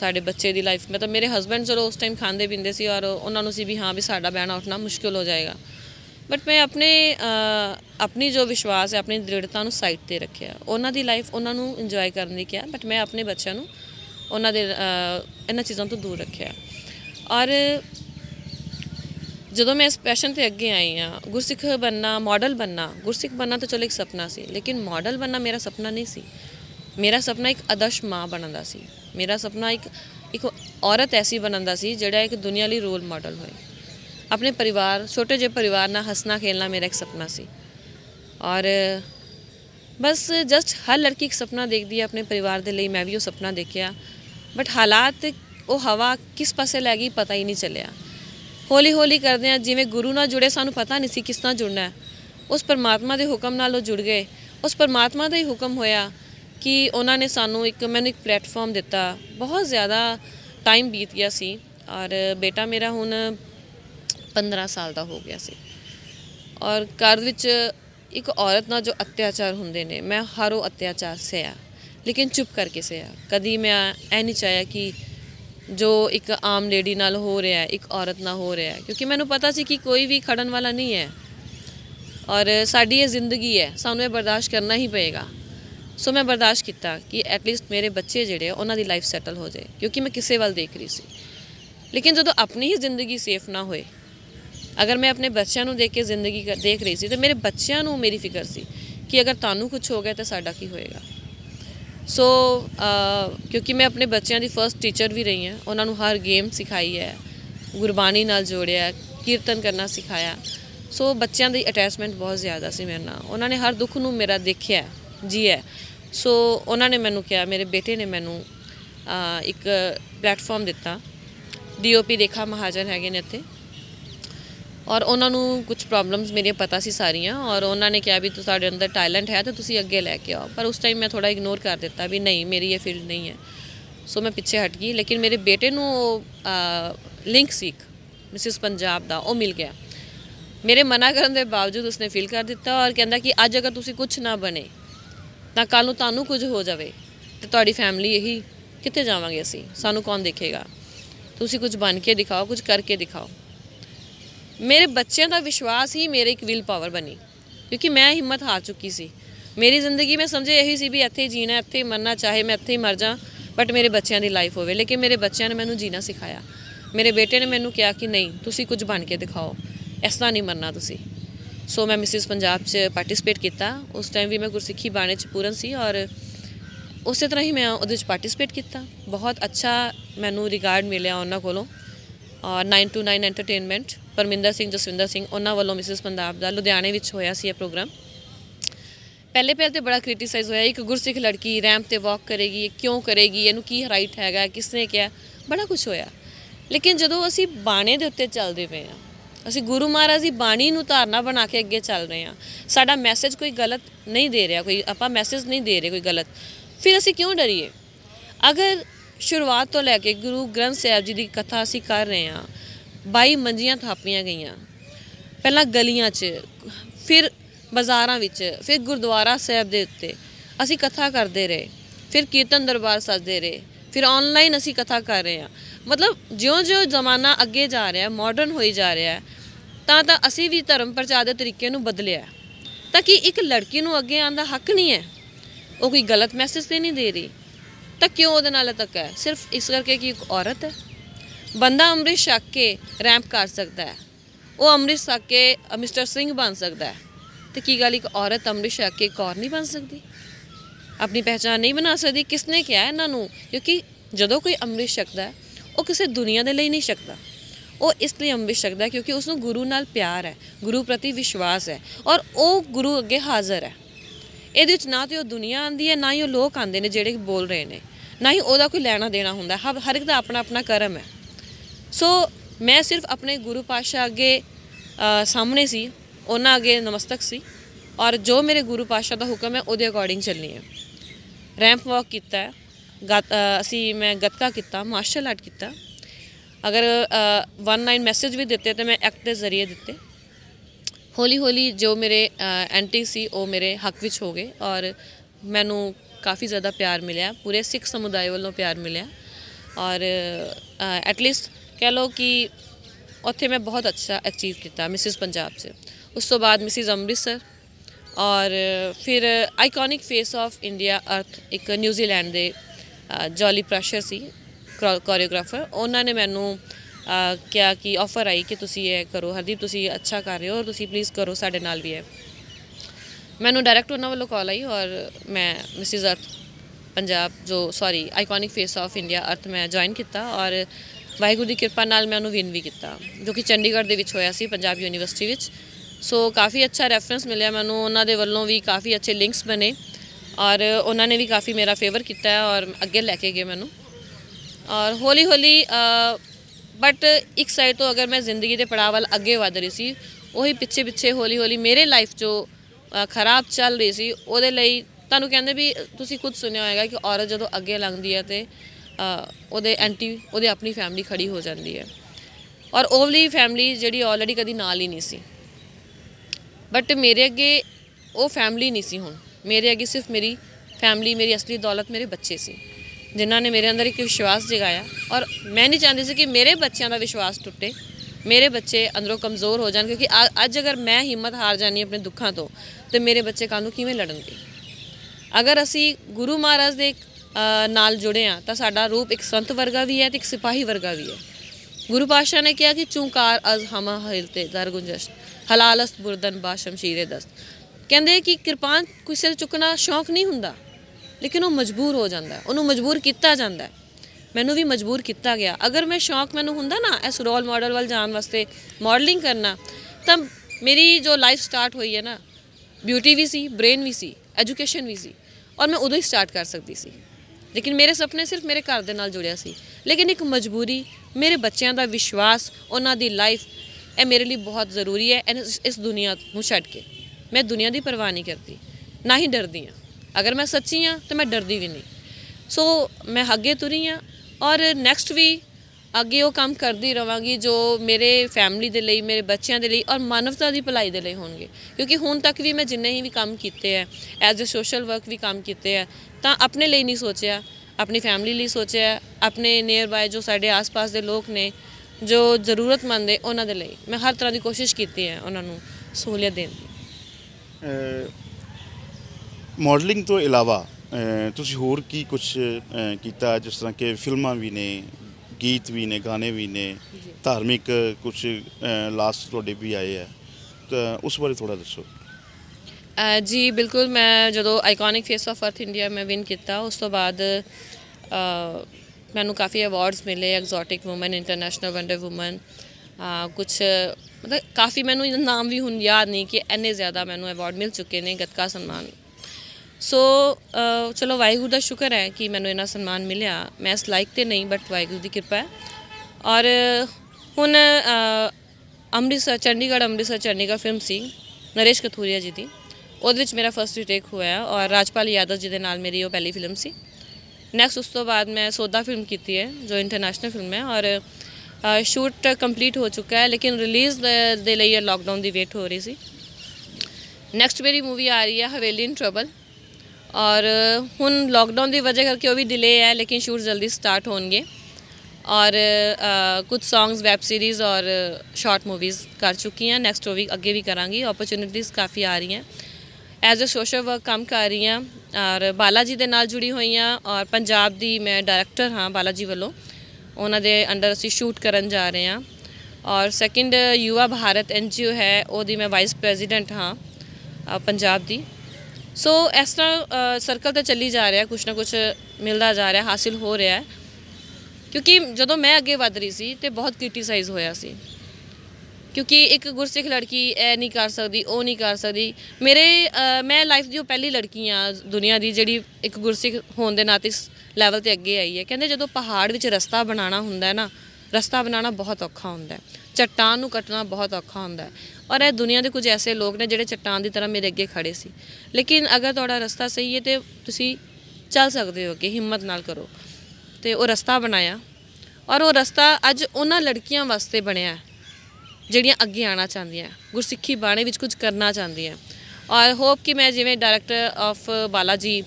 ਸਾਡੇ ਬੱਚੇ ਦੀ ਲਾਈਫ ਮੈਂ ਤਾਂ ਮੇਰੇ ਹਸਬੰਡ ਚਲੋ ਉਸ ਟਾਈਮ ਖਾਂਦੇ ਪੀਂਦੇ ਸੀ ਔਰ ਉਹਨਾਂ ਨੂੰ ਸੀ ਵੀ ਹਾਂ ਵੀ ਸਾਡਾ ਬਹਿਣਾ ਉੱਠਣਾ ਮੁਸ਼ਕਿਲ ਹੋ ਜਾਏਗਾ ਬਟ ਮੈਂ ਆਪਣੇ ਆਪਣੀ ਜੋ ਵਿਸ਼ਵਾਸ ਹੈ ਆਪਣੀ ਦ੍ਰਿੜਤਾ ਨੂੰ ਸਾਈਡ ਤੇ ਰੱਖਿਆ ਉਹਨਾਂ ਦੀ ਲਾਈਫ ਉਹਨਾਂ ਨੂੰ ਇੰਜੋਏ ਕਰਨ ਦੀ ਕਿਹਾ ਬਟ ਮੈਂ ਆਪਣੇ ਬੱਚਿਆਂ ਨੂੰ ਉਹਨਾਂ ਦੇ ਇਹਨਾਂ ਚੀਜ਼ਾਂ ਤੋਂ ਦੂਰ ਰੱਖਿਆ ਔਰ ਜਦੋਂ ਮੈਂ ਇਸ ਪੈਸ਼ਨ ਤੇ ਅੱਗੇ ਆਈ ਆ ਗੁਰਸਿੱਖ ਬੰਨਾ ਮਾਡਲ ਬੰਨਾ ਗੁਰਸਿੱਖ ਬੰਨਾ ਤਾਂ ਚਲੋ ਇੱਕ ਸੁਪਨਾ ਸੀ ਲੇਕਿਨ ਮਾਡਲ ਬੰਨਾ ਮੇਰਾ ਸੁਪਨਾ ਨਹੀਂ ਸੀ ਮੇਰਾ ਸੁਪਨਾ ਇੱਕ ਅਦਸ਼ ਮਾਂ ਬਣਨ ਦਾ ਸੀ ਮੇਰਾ ਸੁਪਨਾ ਇੱਕ ਇੱਕ ਔਰਤ ਐਸੀ ਬਣਨ ਦਾ ਸੀ ਜਿਹੜਾ ਇੱਕ ਦੁਨੀਆ ਲਈ ਰੋਲ ਮਾਡਲ ਹੋਏ ਆਪਣੇ ਪਰਿਵਾਰ ਛੋਟੇ ਜਿਹੇ ਪਰਿਵਾਰ ਨਾਲ ਹੱਸਣਾ ਖੇਲਣਾ ਮੇਰਾ ਇੱਕ ਸੁਪਨਾ ਸੀ ਔਰ ਬਸ ਜਸਟ ਹਰ ਲੜਕੀ ਇੱਕ ਸੁਪਨਾ ਦੇਖਦੀ ਹੈ ਆਪਣੇ ਪਰਿਵਾਰ ਦੇ ਲਈ ਮੈਂ ਵੀ ਉਹ ਸੁਪਨਾ ਦੇਖਿਆ ਬਟ ਹਾਲਾਤ ਉਹ ਹਵਾ ਕਿਸ ਪਾਸੇ ਲੈ ਗਈ ਪਤਾ ਹੀ ਨਹੀਂ ਚੱਲਿਆ ਹੌਲੀ ਹੌਲੀ ਕਰਦੇ ਆ ਜਿਵੇਂ ਗੁਰੂ ਨਾਲ ਜੁੜੇ ਸਾਨੂੰ ਪਤਾ ਨਹੀਂ ਸੀ ਕਿਸ ਤਰ੍ਹਾਂ ਜੁੜਨਾ ਉਸ ਪਰਮਾਤਮਾ ਦੇ ਹੁਕਮ ਨਾਲ ਉਹ ਜੁੜ ਗਏ ਉਸ ਪਰਮਾਤਮਾ ਦਾ ਹੀ ਹੁਕਮ ਹੋਇਆ ਕਿ ਉਹਨਾਂ ਨੇ ਸਾਨੂੰ ਇੱਕ ਮੈਨੂੰ ਇੱਕ ਪਲੇਟਫਾਰਮ ਦਿੱਤਾ ਬਹੁਤ ਜ਼ਿਆਦਾ ਟਾਈਮ ਬੀਤ ਗਿਆ ਸੀ ਔਰ ਬੇਟਾ ਮੇਰਾ ਹੁਣ 15 ਸਾਲ ਦਾ ਹੋ ਗਿਆ ਸੀ ਔਰ ਘਰ ਵਿੱਚ ਇੱਕ ਔਰਤ ਨਾਲ ਜੋ ਅਤਿਆਚਾਰ ਹੁੰਦੇ ਨੇ ਮੈਂ ਹਰ ਉਹ ਅਤਿਆਚਾਰ ਸਿਆ ਲੇਕਿਨ ਚੁੱਪ ਕਰਕੇ ਸਿਆ ਕਦੀ ਮੈਂ ਐ ਨਹੀਂ ਚਾਹਿਆ ਕਿ ਜੋ ਇੱਕ ਆਮ ਲੇਡੀ ਨਾਲ ਹੋ ਰਿਹਾ ਹੈ ਇੱਕ ਔਰਤ ਨਾਲ ਹੋ ਰਿਹਾ ਹੈ ਕਿਉਂਕਿ ਮੈਨੂੰ ਪਤਾ ਸੀ ਕਿ ਕੋਈ ਵੀ ਖੜਨ ਵਾਲਾ ਨਹੀਂ ਹੈ ਔਰ ਸਾਡੀ ਇਹ ਜ਼ਿੰਦਗੀ ਹੈ ਸਾਨੂੰ ਇਹ ਬਰਦਾਸ਼ਤ ਕਰਨਾ ਹੀ ਪਏਗਾ ਸੋ ਮੈਂ ਬਰਦਾਸ਼ਤ ਕੀਤਾ ਕਿ ਐਟਲੀਸਟ ਮੇਰੇ ਬੱਚੇ ਜਿਹੜੇ ਉਹਨਾਂ ਦੀ ਲਾਈਫ ਸੈਟਲ ਹੋ ਜਾਏ ਕਿਉਂਕਿ ਮੈਂ ਕਿਸੇ ਵੱਲ ਦੇਖ ਰਹੀ ਸੀ ਲੇਕਿਨ ਜਦੋਂ ਆਪਣੀ ਹੀ ਜ਼ਿੰਦਗੀ ਸੇਫ ਨਾ ਹੋਏ ਅਗਰ ਮੈਂ ਆਪਣੇ ਬੱਚਿਆਂ ਨੂੰ ਦੇਖ ਕੇ ਜ਼ਿੰਦਗੀ ਦੇਖ ਰਹੀ ਸੀ ਤੇ ਮੇਰੇ ਬੱਚਿਆਂ ਨੂੰ ਮੇਰੀ ਫਿਕਰ ਸੀ ਕਿ ਅਗਰ ਤੁਹਾਨੂੰ ਕੁਝ ਹੋ ਗਿਆ ਤਾਂ ਸਾਡਾ ਕੀ ਹੋਏਗਾ ਸੋ ਕਿਉਂਕਿ ਮੈਂ ਆਪਣੇ ਬੱਚਿਆਂ ਦੀ ਫਰਸਟ ਟੀਚਰ ਵੀ ਰਹੀ ਹਾਂ ਉਹਨਾਂ ਨੂੰ ਹਰ ਗੇਮ ਸਿਖਾਈ ਹੈ ਗੁਰਬਾਣੀ ਨਾਲ ਜੋੜਿਆ ਕੀਰਤਨ ਕਰਨਾ ਸਿਖਾਇਆ ਸੋ ਬੱਚਿਆਂ ਦੀ ਅਟੈਚਮੈਂਟ ਬਹੁਤ ਜ਼ਿਆਦਾ ਸੀ ਮੇਰੇ ਨਾਲ ਉਹਨਾਂ ਨੇ ਹਰ ਦੁੱਖ ਨੂੰ ਮੇਰਾ ਦੇਖਿਆ ਜੀ ਹੈ ਸੋ ਉਹਨਾਂ ਨੇ ਮੈਨੂੰ ਕਿਹਾ ਮੇਰੇ ਬੇਟੇ ਨੇ ਮੈਨੂੰ ਇੱਕ ਪਲੇਟਫਾਰਮ ਦਿੱਤਾ ਡੀਓਪੀ ਦੇਖਾ ਮਹਾਜਨ ਹੈਗੇ ਨੇ ਇੱਥੇ ਔਰ ਉਹਨਾਂ ਨੂੰ ਕੁਝ ਪ੍ਰੋਬਲਮਸ ਮੇਰੇ ਪਤਾ ਸੀ ਸਾਰੀਆਂ ਔਰ ਉਹਨਾਂ ਨੇ ਕਿਹਾ ਵੀ ਤੂੰ ਸਾਡੇ ਅੰਦਰ ਟੈਲੈਂਟ ਹੈ ਤਾਂ ਤੁਸੀਂ ਅੱਗੇ ਲੈ ਕੇ ਆਓ ਪਰ ਉਸ ਟਾਈਮ ਮੈਂ ਥੋੜਾ ਇਗਨੋਰ ਕਰ ਦਿੱਤਾ ਵੀ ਨਹੀਂ ਮੇਰੀ ਇਹ ਫੀਲਡ ਨਹੀਂ ਹੈ ਸੋ ਮੈਂ ਪਿੱਛੇ ਹਟ ਗਈ ਲੇਕਿਨ ਮੇਰੇ ਬੇਟੇ ਨੂੰ ਲਿੰਕ ਸੀਕ ਮਿਸਿਸ ਪੰਜਾਬ ਦਾ ਉਹ ਮਿਲ ਗਿਆ ਮੇਰੇ ਮਨਾ ਕਰਨ ਦੇ ਬਾਵਜੂਦ ਉਸਨੇ ਫੀਲ ਕਰ ਦਿੱਤਾ ਔਰ ਕਹਿੰਦਾ ਕਿ ਅੱਜ ਅਗਰ ਤੁਸੀਂ ਕੁਝ ਨਾ ਬਣੇ ਤਾਂ ਕੱਲ ਨੂੰ ਤੁਹਾਨੂੰ ਕੁਝ ਹੋ ਜਾਵੇ ਤੇ ਤੁਹਾਡੀ ਫੈਮਿਲੀ ਇਹੀ ਕਿੱਥੇ ਜਾਵਾਂਗੇ ਅਸੀਂ ਸਾਨੂੰ ਕੌਣ ਦੇਖੇਗਾ ਤੁਸੀਂ ਕੁਝ ਬਣ ਕੇ ਦਿਖਾਓ ਕੁਝ ਕਰਕੇ ਦਿਖਾਓ ਮੇਰੇ ਬੱਚਿਆਂ ਦਾ ਵਿਸ਼ਵਾਸ ਹੀ ਮੇਰੇ ਇੱਕ ਵਿਲ ਪਾਵਰ ਬਣੀ ਕਿਉਂਕਿ ਮੈਂ ਹਿੰਮਤ ਹਾਰ ਚੁੱਕੀ ਸੀ ਮੇਰੀ ਜ਼ਿੰਦਗੀ ਮੈਂ ਸਮਝੇ ਇਹੀ ਸੀ ਵੀ ਇੱਥੇ ਜੀਣਾ ਇੱਥੇ ਮਰਨਾ ਚਾਹੇ ਮੈਂ ਇੱਥੇ ਹੀ ਮਰ ਜਾ ਬਟ ਮੇਰੇ ਬੱਚਿਆਂ ਦੀ ਲਾਈਫ ਹੋਵੇ ਲੇਕਿਨ ਮੇਰੇ ਬੱਚਿਆਂ ਨੇ ਮੈਨੂੰ ਜੀਣਾ ਸਿਖਾਇਆ ਮੇਰੇ ਬੇਟੇ ਨੇ ਮੈਨੂੰ ਕਿਹਾ ਕਿ ਨਹੀਂ ਤੁਸੀਂ ਕੁਝ ਬਣ ਕੇ ਦਿਖਾਓ ਇਸ ਤਰ੍ਹਾਂ ਨਹੀਂ ਮਰਨਾ ਤੁਸੀਂ ਸੋ ਮੈਂ ਮਿਸਿਸ ਪੰਜਾਬ 'ਚ ਪਾਰਟਿਸਿਪੇਟ ਕੀਤਾ ਉਸ ਟਾਈਮ ਵੀ ਮੈਂ ਗੁਰਸਿੱਖੀ ਬਾਣੇ 'ਚ ਪੂਰਨ ਸੀ ਔਰ ਉਸੇ ਤਰ੍ਹਾਂ ਹੀ ਮੈਂ ਉਹਦੇ 'ਚ ਪਾਰਟਿਸਿਪੇਟ ਕੀਤਾ ਬਹੁਤ ਅੱਛਾ ਮੈਨੂੰ ਰਿਗਾਰਡ ਮਿਲਿਆ ਉਹਨਾਂ ਕੋਲੋਂ ਔਰ 929 ਐਂਟਰਟੇਨਮੈਂਟ ਪਰਮਿੰਦਰ ਸਿੰਘ ਜਸਵਿੰਦਰ ਸਿੰਘ ਉਹਨਾਂ ਵੱਲੋਂ ਮਿਸਿਸ ਪੰਦਾਬ ਦਾ ਲੁਧਿਆਣੇ ਵਿੱਚ ਹੋਇਆ ਸੀ ਇਹ ਪ੍ਰੋਗਰਾਮ ਪਹਿਲੇ ਪਹਿਲ ਤੇ ਬੜਾ ਕ੍ਰਿਟਿਸਾਈਜ਼ ਹੋਇਆ ਇੱਕ ਗੁਰਸਿੱਖ ਲੜਕੀ ਰੈਂਪ ਤੇ ਵਾਕ ਕਰੇਗੀ ਇਹ ਕਿਉਂ ਕਰੇਗੀ ਇਹਨੂੰ ਕੀ ਰਾਈਟ ਹੈਗਾ ਕਿਸਨੇ ਕਿਹਾ ਬੜਾ ਕੁਝ ਹੋਇਆ ਲੇਕਿਨ ਜਦੋਂ ਅਸੀਂ ਬਾਣੇ ਦੇ ਉੱਤੇ ਚੱਲਦੇ ਪਏ ਆ ਅਸੀਂ ਗੁਰੂ ਮਹਾਰਾਜ ਦੀ ਬਾਣੀ ਨੂੰ ਧਾਰਨਾ ਬਣਾ ਕੇ ਅੱਗੇ ਚੱਲ ਰਹੇ ਆ ਸਾਡਾ ਮੈਸੇਜ ਕੋਈ ਗਲਤ ਨਹੀਂ ਦੇ ਰਿਹਾ ਕੋਈ ਆਪਾਂ ਮੈਸੇਜ ਨਹੀਂ ਦੇ ਰਹੇ ਕੋਈ ਗਲਤ ਫਿਰ ਅਸੀਂ ਕਿਉਂ ਡਰੀਏ ਅਗਰ ਸ਼ੁਰੂਆਤ ਤੋਂ ਲੈ ਕੇ ਗੁਰੂ ਗ੍ਰੰਥ ਸਾਹਿਬ ਜੀ ਦੀ ਕਥਾ ਅਸੀਂ ਕਰ ਰਹੇ ਹਾਂ 22 ਮੰਜੀਆਂ ਥਾਪੀਆਂ ਗਈਆਂ ਪਹਿਲਾਂ ਗਲੀਆਂ 'ਚ ਫਿਰ ਬਾਜ਼ਾਰਾਂ ਵਿੱਚ ਫਿਰ ਗੁਰਦੁਆਰਾ ਸਾਹਿਬ ਦੇ ਉੱਤੇ ਅਸੀਂ ਕਥਾ ਕਰਦੇ ਰਹੇ ਫਿਰ ਕੀਰਤਨ ਦਰਬਾਰ ਸਜਦੇ ਰਹੇ ਫਿਰ ਆਨਲਾਈਨ ਅਸੀਂ ਕਥਾ ਕਰ ਰਹੇ ਹਾਂ ਮਤਲਬ ਜਿਉਂ-ਜਿਉਂ ਜ਼ਮਾਨਾ ਅੱਗੇ ਜਾ ਰਿਹਾ ਹੈ ਮਾਡਰਨ ਹੋਈ ਜਾ ਰਿਹਾ ਹੈ ਤਾਂ ਤਾਂ ਅਸੀਂ ਵੀ ਧਰਮ ਪ੍ਰਚਾਰ ਦੇ ਤਰੀਕੇ ਨੂੰ ਬਦਲਿਆ ਤਾਂ ਕਿ ਇੱਕ ਲੜਕੀ ਨੂੰ ਅੱਗੇ ਆਉਣ ਦਾ ਹੱਕ ਨਹੀਂ ਹੈ ਉਹ ਕੋਈ ਗਲਤ ਮੈਸੇਜ ਤੇ ਨਹੀਂ ਦੇ ਰਹੀ ਤਾਂ ਕਿਉਂ ਉਹਦੇ ਨਾਲ ਤੱਕ ਹੈ ਸਿਰਫ ਇਸ ਕਰਕੇ ਕਿ ਇੱਕ ਔਰਤ ਹੈ ਬੰਦਾ ਅੰਮ੍ਰਿਤ ਛੱਕ ਕੇ ਰੈਂਪ ਕਰ ਸਕਦਾ ਹੈ ਉਹ ਅੰਮ੍ਰਿਤ ਛੱਕ ਕੇ ਮਿਸਟਰ ਸਿੰਘ ਬਣ ਸਕਦਾ ਹੈ ਤੇ ਕੀ ਗੱਲ ਇੱਕ ਔਰਤ ਅੰਮ੍ਰਿਤ ਛੱਕ ਕੇ ਕੌਰ ਨਹੀਂ ਬਣ ਸਕਦੀ ਆਪਣੀ ਪਹਿਚਾਨ ਨਹੀਂ ਬਣਾ ਸਕਦੀ ਕਿਸਨੇ ਕਿਹਾ ਇਹਨਾਂ ਨੂੰ ਕਿਉਂਕਿ ਜਦੋਂ ਕੋਈ ਅੰਮ੍ਰਿਤ ਹੈ ਉਹ ਕਿਸੇ ਦੁਨੀਆ ਦੇ ਲਈ ਨਹੀਂ ਛੱਕਦਾ ਉਹ ਇਸ ਲਈ ਅੰਮ੍ਰਿਤ ਛੱਕਦਾ ਕਿਉਂਕਿ ਉਸ ਨੂੰ ਗੁਰੂ ਨਾਲ ਪਿਆਰ ਹੈ ਗੁਰੂ ਪ੍ਰਤੀ ਵਿਸ਼ਵਾਸ ਹੈ ਔਰ ਉਹ ਗੁਰੂ ਅੱਗੇ ਹਾਜ਼ਰ ਹੈ ਇਹਦੇ ਵਿੱਚ ਨਾ ਤੇ ਉਹ ਦੁਨੀਆ ਆਂਦੀ ਹੈ ਨਾ ਹੀ ਉਹ ਲੋਕ ਆਂਦੇ ਨੇ ਜਿਹੜੇ ਬੋਲ ਰਹੇ ਨੇ ਨਾ ਹੀ ਉਹਦਾ ਕੋਈ ਲੈਣਾ ਦੇਣਾ ਹੁੰਦਾ ਹਰ ਇੱਕ ਦਾ ਆਪਣਾ ਆਪਣਾ ਕਰਮ ਹੈ ਸੋ ਮੈਂ ਸਿਰਫ ਆਪਣੇ ਗੁਰੂ ਪਾਸ਼ਾ ਅੱਗੇ ਸਾਹਮਣੇ ਸੀ ਉਹਨਾਂ ਅੱਗੇ ਨਮਸਤਕ ਸੀ ਔਰ ਜੋ ਮੇਰੇ ਗੁਰੂ ਪਾਸ਼ਾ ਦਾ ਹੁਕਮ ਹੈ ਉਹਦੇ ਅਕੋਰਡਿੰਗ ਚੱਲਣੀ ਹੈ ਰੈਂਪ ਵਾਕ ਕੀਤਾ ਅਸੀਂ ਮੈਂ ਗੱਤਕਾ ਕੀਤਾ ਮਾਰਸ਼ਲ ਆਰਟ ਕੀਤਾ ਅਗਰ 19 ਮੈਸੇਜ ਵੀ ਦਿੱਤੇ ਤੇ ਮੈਂ ਐਕਟ ਦੇ ਜ਼ਰੀਏ ਦਿੱਤੇ ਹੌਲੀ ਹੌਲੀ ਜੋ ਮੇਰੇ ਐਂਟੀ ਸੀ ਉਹ ਮੇਰੇ ਹੱਕ ਵਿੱਚ ਹੋ ਗਏ ਔਰ ਮੈਨੂੰ ਕਾਫੀ ਜ਼ਿਆਦਾ ਪਿਆਰ ਮਿਲਿਆ ਪੂਰੇ ਸਿੱਖ ਸਮੁਦਾਇ ਵੱਲੋਂ ਪਿਆਰ ਮਿਲਿਆ ਔਰ ਐਟ ਲੀਸਟ ਕਹਿ ਲਓ ਕਿ ਉੱਥੇ ਮੈਂ ਬਹੁਤ ਅੱਛਾ ਅਚੀਵ ਕੀਤਾ ਮਿਸਿਸ ਪੰਜਾਬ 'ਚ ਉਸ ਤੋਂ ਬਾਅਦ ਮਿਸਿਸ ਅੰਮ੍ਰਿਤਸਰ ਔਰ ਫਿਰ ਆਈਕੋਨਿਕ ਫੇਸ ਆਫ ਇੰਡੀਆ ਅਰਥ ਇੱਕ ਨਿਊਜ਼ੀਲੈਂਡ ਦੇ ਜੋਲੀ ਪ੍ਰੈਸ਼ਰ ਸੀ ਕੋਰੀਓਗ੍ਰਾਫਰ ਉਹਨਾਂ ਨੇ ਮੈਨੂੰ ਕਿਹਾ ਕਿ ਆਫਰ ਆਈ ਕਿ ਤੁਸੀਂ ਇਹ ਕਰੋ ਹਰਦੀਪ ਤੁਸੀਂ ਅੱਛਾ ਕਰ ਰਹੇ ਹੋ ਔਰ ਤੁਸੀਂ ਪਲੀਜ਼ ਕਰੋ ਸਾਡੇ ਨਾਲ ਵੀ ਹੈ ਮੈਨੂੰ ਡਾਇਰੈਕਟ ਉਹਨਾਂ ਵੱਲੋਂ ਕਾਲ ਆਈ ਔਰ ਮੈਂ ਮਿਸਿਸ ਅਰਥ ਪੰਜਾਬ ਜੋ sorry iconic face of India earth ਮੈਂ ਜੁਆਇਨ ਕੀਤਾ ਔਰ ਵਾਹਿਗੁਰੂ ਦੀ ਕਿਰਪਾ ਨਾਲ ਮੈਂ ਉਹਨੂੰ ਵਿਨ ਵੀ ਕੀਤਾ ਜੋ ਕਿ ਚੰਡੀਗੜ੍ਹ ਦੇ ਵਿੱਚ ਹੋਇਆ ਸੀ ਪੰਜਾਬ ਯੂਨੀਵਰਸਿਟੀ ਵਿੱਚ ਸੋ ਕਾਫੀ ਅੱਛਾ ਰੈਫਰੈਂਸ ਮਿਲਿਆ ਮੈਨੂੰ ਉਹਨਾਂ ਦੇ ਵੱਲੋਂ ਵੀ ਕਾਫੀ ਅੱਛੇ ਲਿੰਕਸ ਬਣੇ ਔਰ ਉਹਨਾਂ ਨੇ ਵੀ ਕਾਫੀ ਮੇਰਾ ਫੇਵਰ ਕੀਤਾ ਔਰ ਅੱਗੇ ਲੈ ਕੇ ਗਏ ਮੈਨੂੰ ਔਰ ਹੌਲੀ ਹੌਲੀ ਬਟ ਇੱਕ ਸਾਈਡ ਤੋਂ ਅਗਰ ਮੈਂ ਜ਼ਿੰਦਗੀ ਦੇ ਪੜਾਅ ਵੱਲ ਅੱਗੇ ਵਧ ਰਹੀ ਸੀ ਉਹੀ ਪਿੱਛੇ ਪਿੱਛੇ ਹੌਲੀ ਹੌਲੀ ਮੇਰੇ ਲਾਈਫ 'ਚੋਂ ਖਰਾਬ ਚੱਲ ਰਹੀ ਸੀ ਉਹਦੇ ਲਈ ਤੁਹਾਨੂੰ ਕਹਿੰਦੇ ਵੀ ਤੁਸੀਂ ਖੁਦ ਸੁਣਿਆ ਹੋਵੇਗਾ ਕਿ ਔਰਤ ਜਦੋਂ ਅੱਗੇ ਲੰਘਦੀ ਹੈ ਤੇ ਉਹਦੇ ਐਂਟੀ ਉਹਦੇ ਆਪਣੀ ਫੈਮਿਲੀ ਖੜੀ ਹੋ ਜਾਂਦੀ ਹੈ ਔਰ ਉਹਲੀ ਫੈਮਿਲੀ ਜਿਹੜੀ ਆਲਰੇਡੀ ਕਦੀ ਨਾਲ ਹੀ ਨਹੀਂ ਸੀ ਬਟ ਮੇਰੇ ਅੱਗੇ ਉਹ ਫੈਮਿਲੀ ਨਹੀਂ ਸੀ ਹੁਣ ਮੇਰੇ ਅੱਗੇ ਸਿਰਫ ਮੇਰੀ ਫੈਮਿਲੀ ਮੇਰੀ ਅਸਲੀ ਦੌਲਤ ਮੇਰੇ ਬੱਚੇ ਸੀ ਜਿਨ੍ਹਾਂ ਨੇ ਮੇਰੇ ਅੰਦਰ ਇੱਕ ਵਿਸ਼ਵਾਸ ਜਗਾਇਆ ਔਰ ਮੈਂ ਨਹੀਂ ਚਾਹੁੰਦੀ ਸੀ ਕਿ ਮੇਰੇ ਬੱਚਿਆਂ ਦਾ ਵਿਸ਼ਵਾਸ ਟੁੱਟੇ ਮੇਰੇ ਬੱਚੇ ਅੰਦਰੋਂ ਕਮਜ਼ੋਰ ਹੋ ਜਾਣ ਕਿਉਂਕਿ ਅੱਜ ਅਗਰ ਮੈਂ ਹਿੰਮਤ ਹਾਰ ਜਾਣੀ ਆਪਣੇ ਦੁੱਖਾਂ ਤੋਂ ਤੇ ਮੇਰੇ ਬੱਚੇ ਕੱਲ ਨੂੰ ਕਿਵੇਂ ਲੜਨਗੇ ਅਗਰ ਅਸੀਂ ਗੁਰੂ ਮਹਾਰਾਜ ਦੇ ਨਾਲ ਜੁੜੇ ਆ ਤਾਂ ਸਾਡਾ ਰੂਪ ਇੱਕ ਸੰਤ ਵਰਗਾ ਵੀ ਹੈ ਤੇ ਇੱਕ ਸਿਪਾਹੀ ਵਰਗਾ ਵੀ ਹੈ ਗੁਰੂ ਪਾਸ਼ਾ ਨੇ ਕਿਹਾ ਕਿ ਚੁੰਕਾਰ ਅਜ਼ ਹਮਾ ਹਿਲਤੇ ਦਰ ਗੁੰਜਸ਼ ਹਲਾਲਸ ਬੁਰਦਨ ਬਾ ਸ਼ਮਸ਼ੀਰੇ ਦਸਤ ਕਹਿੰਦੇ ਕਿ ਕਿਰਪਾਨ ਕਿਸੇ ਚੁੱਕਣਾ ਸ਼ੌਂਕ ਨਹੀਂ ਹੁੰਦਾ ਲੇਕਿਨ ਉਹ ਮਜਬੂਰ ਹੋ ਜਾਂਦਾ ਉਹਨੂੰ ਮਜਬੂਰ ਕੀਤਾ ਜਾਂਦਾ ਮੈਨੂੰ ਵੀ ਮਜਬੂਰ ਕੀਤਾ ਗਿਆ ਅਗਰ ਮੈਂ ਸ਼ੌਕ ਮੈਨੂੰ ਹੁੰਦਾ ਨਾ ਇਸ ਰੋਲ ਮਾਡਲ ਵੱਲ ਜਾਣ ਵਾਸਤੇ ਮਾਡਲਿੰਗ ਕਰਨਾ ਤਾਂ ਮੇਰੀ ਜੋ ਲਾਈਫ ਸਟਾਰਟ ਹੋਈ ਹੈ ਨਾ ਬਿਊਟੀ ਵੀ ਸੀ ਬ੍ਰੇਨ ਵੀ ਸੀ ਐਜੂਕੇਸ਼ਨ ਵੀ ਸੀ ਔਰ ਮੈਂ ਉਦੋਂ ਹੀ ਸਟਾਰਟ ਕਰ ਸਕਦੀ ਸੀ ਲੇਕਿਨ ਮੇਰੇ ਸੁਪਨੇ ਸਿਰਫ ਮੇਰੇ ਘਰ ਦੇ ਨਾਲ ਜੁੜਿਆ ਸੀ ਲੇਕਿਨ ਇੱਕ ਮਜਬੂਰੀ ਮੇਰੇ ਬੱਚਿਆਂ ਦਾ ਵਿਸ਼ਵਾਸ ਉਹਨਾਂ ਦੀ ਲਾਈਫ ਇਹ ਮੇਰੇ ਲਈ ਬਹੁਤ ਜ਼ਰੂਰੀ ਹੈ ਇਸ ਦੁਨੀਆ ਨੂੰ ਛੱਡ ਕੇ ਮੈਂ ਦੁਨੀਆ ਦੀ ਪਰਵਾਹ ਨਹੀਂ ਕਰਦੀ ਨਾ ਹੀ ਡਰਦੀ ਹਾਂ ਅਗਰ ਮੈਂ ਸੱਚੀ ਆ ਤੇ ਮੈਂ ਡਰਦੀ ਵੀ ਨਹੀਂ ਸੋ ਮੈਂ ਅੱਗੇ ਤੁਰੀ ਆ ਔਰ ਨੈਕਸਟ ਵੀ ਅੱਗੇ ਉਹ ਕੰਮ ਕਰਦੀ ਰਵਾਂਗੀ ਜੋ ਮੇਰੇ ਫੈਮਿਲੀ ਦੇ ਲਈ ਮੇਰੇ ਬੱਚਿਆਂ ਦੇ ਲਈ ਔਰ ਮਾਨਵਤਾ ਦੀ ਭਲਾਈ ਦੇ ਲਈ ਹੋਣਗੇ ਕਿਉਂਕਿ ਹੁਣ ਤੱਕ ਵੀ ਮੈਂ ਜਿੰਨੇ ਹੀ ਵੀ ਕੰਮ ਕੀਤੇ ਆ ਐਜ਼ ਅ ਸੋਸ਼ਲ ਵਰਕ ਵੀ ਕੰਮ ਕੀਤੇ ਆ ਤਾਂ ਆਪਣੇ ਲਈ ਨਹੀਂ ਸੋਚਿਆ ਆਪਣੀ ਫੈਮਿਲੀ ਲਈ ਸੋਚਿਆ ਆਪਣੇ ਨੀਅਰ ਬਾਏ ਜੋ ਸਾਡੇ ਆਸ-ਪਾਸ ਦੇ ਲੋਕ ਨੇ ਜੋ ਜ਼ਰੂਰਤਮੰਦ ਨੇ ਉਹਨਾਂ ਦੇ ਲਈ ਮੈਂ ਹਰ ਤਰ੍ਹਾਂ ਦੀ ਕੋਸ਼ਿਸ਼ ਕੀਤੀ ਹੈ ਉਹਨਾਂ ਨੂੰ ਸਹੂਲਤ ਦੇਣ ਦੀ ਮਾਡਲਿੰਗ ਤੋਂ ਇਲਾਵਾ ਤੁਸੀਂ ਹੋਰ ਕੀ ਕੁਝ ਕੀਤਾ ਜਿਸ ਤਰ੍ਹਾਂ ਕਿ ਫਿਲਮਾਂ ਵੀ ਨੇ ਗੀਤ ਵੀ ਨੇ ਗਾਣੇ ਵੀ ਨੇ ਧਾਰਮਿਕ ਕੁਝ ਲਾਸਟ ਤੁਹਾਡੇ ਵੀ ਆਏ ਆ ਤਾਂ ਉਸ ਬਾਰੇ ਥੋੜਾ ਦੱਸੋ ਜੀ ਬਿਲਕੁਲ ਮੈਂ ਜਦੋਂ iconic face of earth India ਮੈਂ ਵਿਨ ਕੀਤਾ ਉਸ ਤੋਂ ਬਾਅਦ ਮੈਨੂੰ ਕਾਫੀ ਅਵਾਰਡਸ ਮਿਲੇ exotic woman international wonder woman ਕੁਝ ਮਤਲਬ ਕਾਫੀ ਮੈਨੂੰ ਨਾਮ ਵੀ ਹੁਣ ਯਾਦ ਨਹੀਂ ਕਿ ਐਨੇ ਜ਼ਿਆਦਾ ਮੈਨੂੰ ਅਵਾਰਡ ਮਿਲ ਚੁੱਕੇ ਨੇ ਗਤਕਾ ਸਨਮਾਨ ਸੋ ਚਲੋ ਵਾਹਿਗੁਰੂ ਦਾ ਸ਼ੁਕਰ ਹੈ ਕਿ ਮੈਨੂੰ ਇਹਨਾਂ ਸਨਮਾਨ ਮਿਲਿਆ ਮੈਂ ਇਸ ਲਾਇਕ ਤੇ ਨਹੀਂ ਬਟ ਵਾਹਿਗੁਰੂ ਦੀ ਕਿਰਪਾ ਹੈ ਔਰ ਹੁਣ ਅੰਮ੍ਰਿਤਸਰ ਚੰਡੀਗੜ੍ਹ ਅੰਮ੍ਰਿਤਸਰ ਚੰਡੀਗੜ੍ਹ ਫਿਲਮ ਸੀ ਨਰੇਸ਼ ਕਥੂਰੀਆ ਜੀ ਦੀ ਉਹਦੇ ਵਿੱਚ ਮੇਰਾ ਫਰਸਟ ਟੇਕ ਹੋਇਆ ਔਰ ਰਾਜਪਾਲ ਯਾਦਵ ਜੀ ਦੇ ਨਾਲ ਮੇਰੀ ਉਹ ਪਹਿਲੀ ਫਿਲਮ ਸੀ ਨੈਕਸਟ ਉਸ ਤੋਂ ਬਾਅਦ ਮੈਂ ਸੋਦਾ ਫਿਲਮ ਕੀਤੀ ਹੈ ਜੋ ਇੰਟਰਨੈਸ਼ਨਲ ਫਿਲਮ ਹੈ ਔਰ ਸ਼ੂਟ ਕੰਪਲੀਟ ਹੋ ਚੁੱਕਾ ਹੈ ਲੇਕਿਨ ਰਿਲੀਜ਼ ਦੇ ਲਈ ਲਾਕਡਾਊਨ ਦੀ ਵੇਟ ਹੋ ਰਹੀ ਸੀ ਨੈਕਸਟ ਮੇਰੀ ਮੂਵੀ ਆ ਰਹੀ ਹੈ ਹਵੇਲੀ ਇਨ ਟ੍ਰਬਲ ਔਰ ਹੁਣ ਲਾਕਡਾਊਨ ਦੀ ਵਜ੍ਹਾ ਕਰਕੇ ਉਹ ਵੀ ਡਿਲੇ ਹੈ ਲੇਕਿਨ ਸ਼ੂਟ ਜਲਦੀ ਸਟਾਰਟ ਹੋਣਗੇ ਔਰ ਕੁਝ ਸੌਂਗਸ ਵੈਬ ਸੀਰੀਜ਼ ਔਰ ਸ਼ਾਰਟ ਮੂਵੀਜ਼ ਕਰ ਚੁੱਕੀ ਹਾਂ ਨੈਕਸਟ ਵੀਕ ਅੱਗੇ ਵੀ ਕਰਾਂਗੀ ਓਪਰਚੁਨਿਟੀਜ਼ ਕਾਫੀ ਆ ਰਹੀਆਂ ਐਜ਼ ਅ ਸੋਸ਼ਲ ਵਰਕ ਕੰਮ ਕਰ ਰਹੀ ਹਾਂ ਔਰ ਬਾਲਾਜੀ ਦੇ ਨਾਲ ਜੁੜੀ ਹੋਈ ਹਾਂ ਔਰ ਪੰਜਾਬ ਦੀ ਮੈਂ ਡਾਇਰੈਕਟਰ ਹਾਂ ਬਾਲਾਜੀ ਵੱਲੋਂ ਉਹਨਾਂ ਦੇ ਅੰਡਰ ਅਸੀਂ ਸ਼ੂਟ ਕਰਨ ਜਾ ਰਹੇ ਹਾਂ ਔਰ ਸੈਕਿੰਡ ਯੂਵਾ ਭਾਰਤ ਐਨਜੀਓ ਹੈ ਉਹਦੀ ਮੈਂ ਵਾਈਸ ਪ੍ਰੈਜ਼ੀਡੈਂਟ ਹਾਂ ਪੰਜਾਬ ਦੀ ਸੋ ਇਸ ਤਰ੍ਹਾਂ ਸਰਕਲ ਤੇ ਚੱਲੀ ਜਾ ਰਿਹਾ ਕੁਛ ਨਾ ਕੁਛ ਮਿਲਦਾ ਜਾ ਰਿਹਾ ਹਾਸਿਲ ਹੋ ਰਿਹਾ ਹੈ ਕਿਉਂਕਿ ਜਦੋਂ ਮੈਂ ਅੱਗੇ ਵਧ ਰਹੀ ਸੀ ਤੇ ਬਹੁਤ ਕ੍ਰਿਟਿਸਾਈਜ਼ ਹੋਇਆ ਸੀ ਕਿਉਂਕਿ ਇੱਕ ਗੁਰਸਿੱਖ ਲੜਕੀ ਇਹ ਨਹੀਂ ਕਰ ਸਕਦੀ ਉਹ ਨਹੀਂ ਕਰ ਸਕਦੀ ਮੇਰੇ ਮੈਂ ਲਾਈਫ ਦੀ ਉਹ ਪਹਿਲੀ ਲੜਕੀ ਆ ਦੁਨੀਆ ਦੀ ਜਿਹੜੀ ਇੱਕ ਗੁਰਸਿੱਖ ਹੋਣ ਦੇ ਨਾਤੇ ਇਸ ਲੈਵਲ ਤੇ ਅੱਗੇ ਆਈ ਹੈ ਕਹਿੰਦੇ ਜਦੋਂ ਪਹਾੜ ਵਿੱਚ ਰਸਤਾ ਬਣਾਉਣਾ ਹੁੰਦਾ ਹੈ ਨਾ ਰਸਤਾ ਬਣਾਉਣਾ ਬਹੁਤ ਔਖਾ ਹੁੰਦਾ ਹੈ ਚਟਾਨ ਨੂੰ ਕੱਟਣਾ ਬਹੁਤ ਔਖਾ ਹੁੰਦਾ ਹੈ ਔਰ ਇਹ ਦੁਨੀਆ ਦੇ ਕੁਝ ਐਸੇ ਲੋਕ ਨੇ ਜਿਹੜੇ ਚਟਾਨ ਦੀ ਤਰ੍ਹਾਂ ਮੇਰੇ ਅੱਗੇ ਖੜੇ ਸੀ ਲੇਕਿਨ ਅਗਰ ਤੁਹਾਡਾ ਰਸਤਾ ਸਹੀ ਹੈ ਤੇ ਤੁਸੀਂ ਚੱਲ ਸਕਦੇ ਹੋ ਅੱਗੇ ਹਿੰਮਤ ਨਾਲ ਕਰੋ ਤੇ ਉਹ ਰਸਤਾ ਬਣਾਇਆ ਔਰ ਉਹ ਰਸਤਾ ਅੱਜ ਉਹਨਾਂ ਲੜਕੀਆਂ ਵਾਸਤੇ ਬਣਿਆ ਜਿਹੜੀਆਂ ਅੱਗੇ ਆਣਾ ਚਾਹੁੰਦੀਆਂ ਗੁਰਸਿੱਖੀ ਬਾਣੇ ਵਿੱਚ ਕੁਝ ਕਰਨਾ ਚਾਹੁੰਦੀਆਂ ਔਰ ਹੋਪ ਕਿ ਮੈਂ ਜਿਵੇਂ ਡਾਇਰੈਕਟਰ ਆਫ ਬਾਲਾਜੀ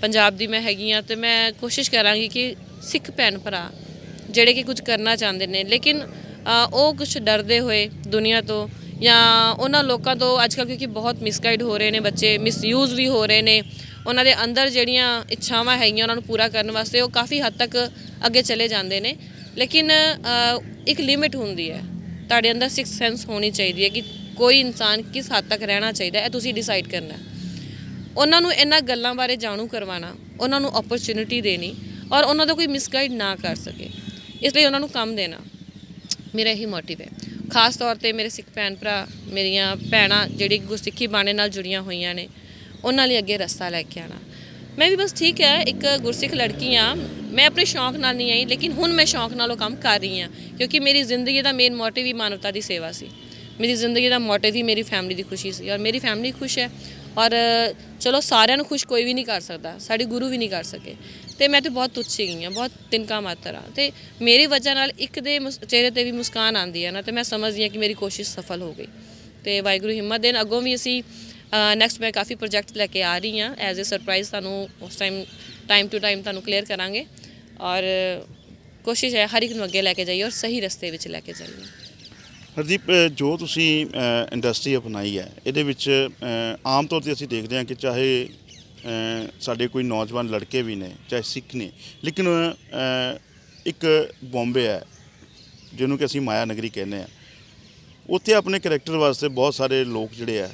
ਪੰਜਾਬ ਦੀ ਮੈਂ ਹੈਗੀ ਆ ਤੇ ਮੈਂ ਕੋਸ਼ਿਸ਼ ਕਰਾਂਗੀ ਕਿ ਸਿੱਖ ਭੈਣ ਭਰਾ ਜਿਹੜੇ ਕਿ ਕੁਝ ਕਰਨਾ ਚਾਹੁੰਦੇ ਨੇ ਲੇਕਿਨ ਉਹ ਕੁਝ ਡਰਦੇ ਹੋਏ ਦੁਨੀਆ ਤੋਂ ਜਾਂ ਉਹਨਾਂ ਲੋਕਾਂ ਤੋਂ ਅੱਜਕੱਲ ਕਿਉਂਕਿ ਬਹੁਤ ਮਿਸਗਾਈਡ ਹੋ ਰਹੇ ਨੇ ਬੱਚੇ ਮਿਸਯੂਜ਼ ਵੀ ਹੋ ਰਹੇ ਨੇ ਉਹਨਾਂ ਦੇ ਅੰਦਰ ਜਿਹੜੀਆਂ ਇੱਛਾਵਾਂ ਹੈਗੀਆਂ ਉਹਨਾਂ ਨੂੰ ਪੂਰਾ ਕਰਨ ਵਾਸਤੇ ਉਹ ਕਾਫੀ ਹੱਦ ਤੱਕ ਅੱਗੇ ਚਲੇ ਜਾਂਦੇ ਨੇ ਲੇਕਿਨ ਇੱਕ ਲਿਮਿਟ ਹੁੰਦੀ ਹੈ ਤੁਹਾਡੇ ਅੰਦਰ ਸਿਕਸ ਸੈਂਸ ਹੋਣੀ ਚਾਹੀਦੀ ਹੈ ਕਿ ਕੋਈ ਇਨਸਾਨ ਕਿਸ ਹੱਦ ਤੱਕ ਰਹਿਣਾ ਚਾਹੀਦਾ ਹੈ ਤੁਸੀਂ ਡਿਸਾਈਡ ਕਰਨਾ ਉਹਨਾਂ ਨੂੰ ਇਹਨਾਂ ਗੱਲਾਂ ਬਾਰੇ ਜਾਣੂ ਕਰਵਾਉਣਾ ਉਹਨਾਂ ਨੂੰ ਓਪਰਚ्युनिटी ਦੇਣੀ ਔਰ ਉਹਨਾਂ ਦਾ ਕੋਈ ਮਿਸਗਾਈਡ ਨਾ ਕਰ ਸਕੇ ਇਸ ਲਈ ਉਹਨਾਂ ਨੂੰ ਕੰਮ ਦੇਣਾ ਮੇਰਾ ਇਹੀ ਮੋਟਿਵ ਹੈ ਖਾਸ ਤੌਰ ਤੇ ਮੇਰੇ ਸਿੱਖ ਭੈਣ ਭਰਾ ਮੇਰੀਆਂ ਭੈਣਾਂ ਜਿਹੜੀ ਗੁਰਸਿੱਖੀ ਬਾਣੇ ਨਾਲ ਜੁੜੀਆਂ ਹੋਈਆਂ ਨੇ ਉਹਨਾਂ ਲਈ ਅੱਗੇ ਰਸਤਾ ਲੈ ਕੇ ਆਣਾ ਮੈਂ ਵੀ ਬਸ ਠੀਕ ਹੈ ਇੱਕ ਗੁਰਸਿੱਖ ਲੜਕੀ ਆ ਮੈਂ ਆਪਣੇ ਸ਼ੌਂਕ ਨਾਲ ਨਹੀਂ ਆਈ ਲੇਕਿਨ ਹੁਣ ਮੈਂ ਸ਼ੌਂਕ ਨਾਲ ਉਹ ਕੰਮ ਕਰ ਰਹੀ ਆ ਕਿਉਂਕਿ ਮੇਰੀ ਜ਼ਿੰਦਗੀ ਦਾ ਮੇਨ ਮੋਟਿਵ ਹੀ ਮਾਨਵਤਾ ਦੀ ਸੇਵਾ ਸੀ ਮੇਰੀ ਜ਼ਿੰਦਗੀ ਦਾ ਮੋਟਿਵ ਹੀ ਮੇਰੀ ਫੈਮਿਲੀ ਦੀ ਖੁਸ਼ੀ ਸੀ ਔਰ ਮੇਰੀ ਫੈਮਿਲੀ ਖੁਸ਼ ਹੈ ਔਰ ਚਲੋ ਸਾਰਿਆਂ ਨੂੰ ਖੁਸ਼ ਕੋਈ ਵੀ ਨਹੀਂ ਕਰ ਸਕਦਾ ਸਾਡੀ ਗੁਰੂ ਵੀ ਨਹੀਂ ਕਰ ਸਕੇ ਤੇ ਮੈਂ ਤੇ ਬਹੁਤ ਤੁੱਛੀ ਗਈ ਆ ਬਹੁਤ ਤਿੰਕਾ ਮਾਤਰਾ ਤੇ ਮੇਰੀ ਵਜ੍ਹਾ ਨਾਲ ਇੱਕ ਦੇ ਚਿਹਰੇ ਤੇ ਵੀ ਮੁਸਕਾਨ ਆਂਦੀ ਹੈ ਨਾ ਤੇ ਮੈਂ ਸਮਝਦੀ ਆ ਕਿ ਮੇਰੀ ਕੋਸ਼ਿਸ਼ ਸਫਲ ਹੋ ਗਈ ਤੇ ਵਾਹਿਗੁਰੂ ਹਿੰਮਤ ਦੇਣ ਅੱਗੋਂ ਵੀ ਅਸੀਂ ਨੈਕਸਟ ਮੈਂ ਕਾਫੀ ਪ੍ਰੋਜੈਕਟ ਲੈ ਕੇ ਆ ਰਹੀ ਆ ਐਜ਼ ਅ ਸਰਪ੍ਰਾਈਜ਼ ਤੁਹਾਨੂੰ ਉਸ ਟਾਈਮ ਟਾਈਮ ਟੂ ਟਾਈਮ ਤੁਹਾਨੂੰ ਕਲੀਅਰ ਕਰਾਂਗੇ ਔਰ ਕੋਸ਼ਿਸ਼ ਹੈ ਹਰ ਇੱਕ ਨੂੰ ਅੱਗੇ ਲੈ ਕੇ ਜਾਈਏ ਔਰ ਸਹੀ ਰਸਤੇ ਵਿੱਚ ਲੈ ਕੇ ਜਾਈਏ ਹਰਦੀਪ ਜੋ ਤੁਸੀਂ ਇੰਡਸਟਰੀ ਅਪਣਾਈ ਹੈ ਇਹਦੇ ਵਿੱਚ ਆਮ ਤੌਰ ਤੇ ਅਸੀਂ ਦੇਖਦੇ ਹਾਂ ਕਿ ਚਾਹੇ ਸਾਡੇ ਕੋਈ ਨੌਜਵਾਨ ਲੜਕੇ ਵੀ ਨੇ ਚਾਹੇ ਸਿੱਖ ਨੇ ਲੇਕਿਨ ਇੱਕ ਬੰਬੇ ਹੈ ਜਿਹਨੂੰ ਕਿ ਅਸੀਂ ਮਾਇਆ ਨਗਰੀ ਕਹਿੰਦੇ ਆ ਉੱਥੇ ਆਪਣੇ ਕੈਰੈਕਟਰ ਵਾਸਤੇ ਬਹੁਤ ਸਾਰੇ ਲੋਕ ਜਿਹੜੇ ਆ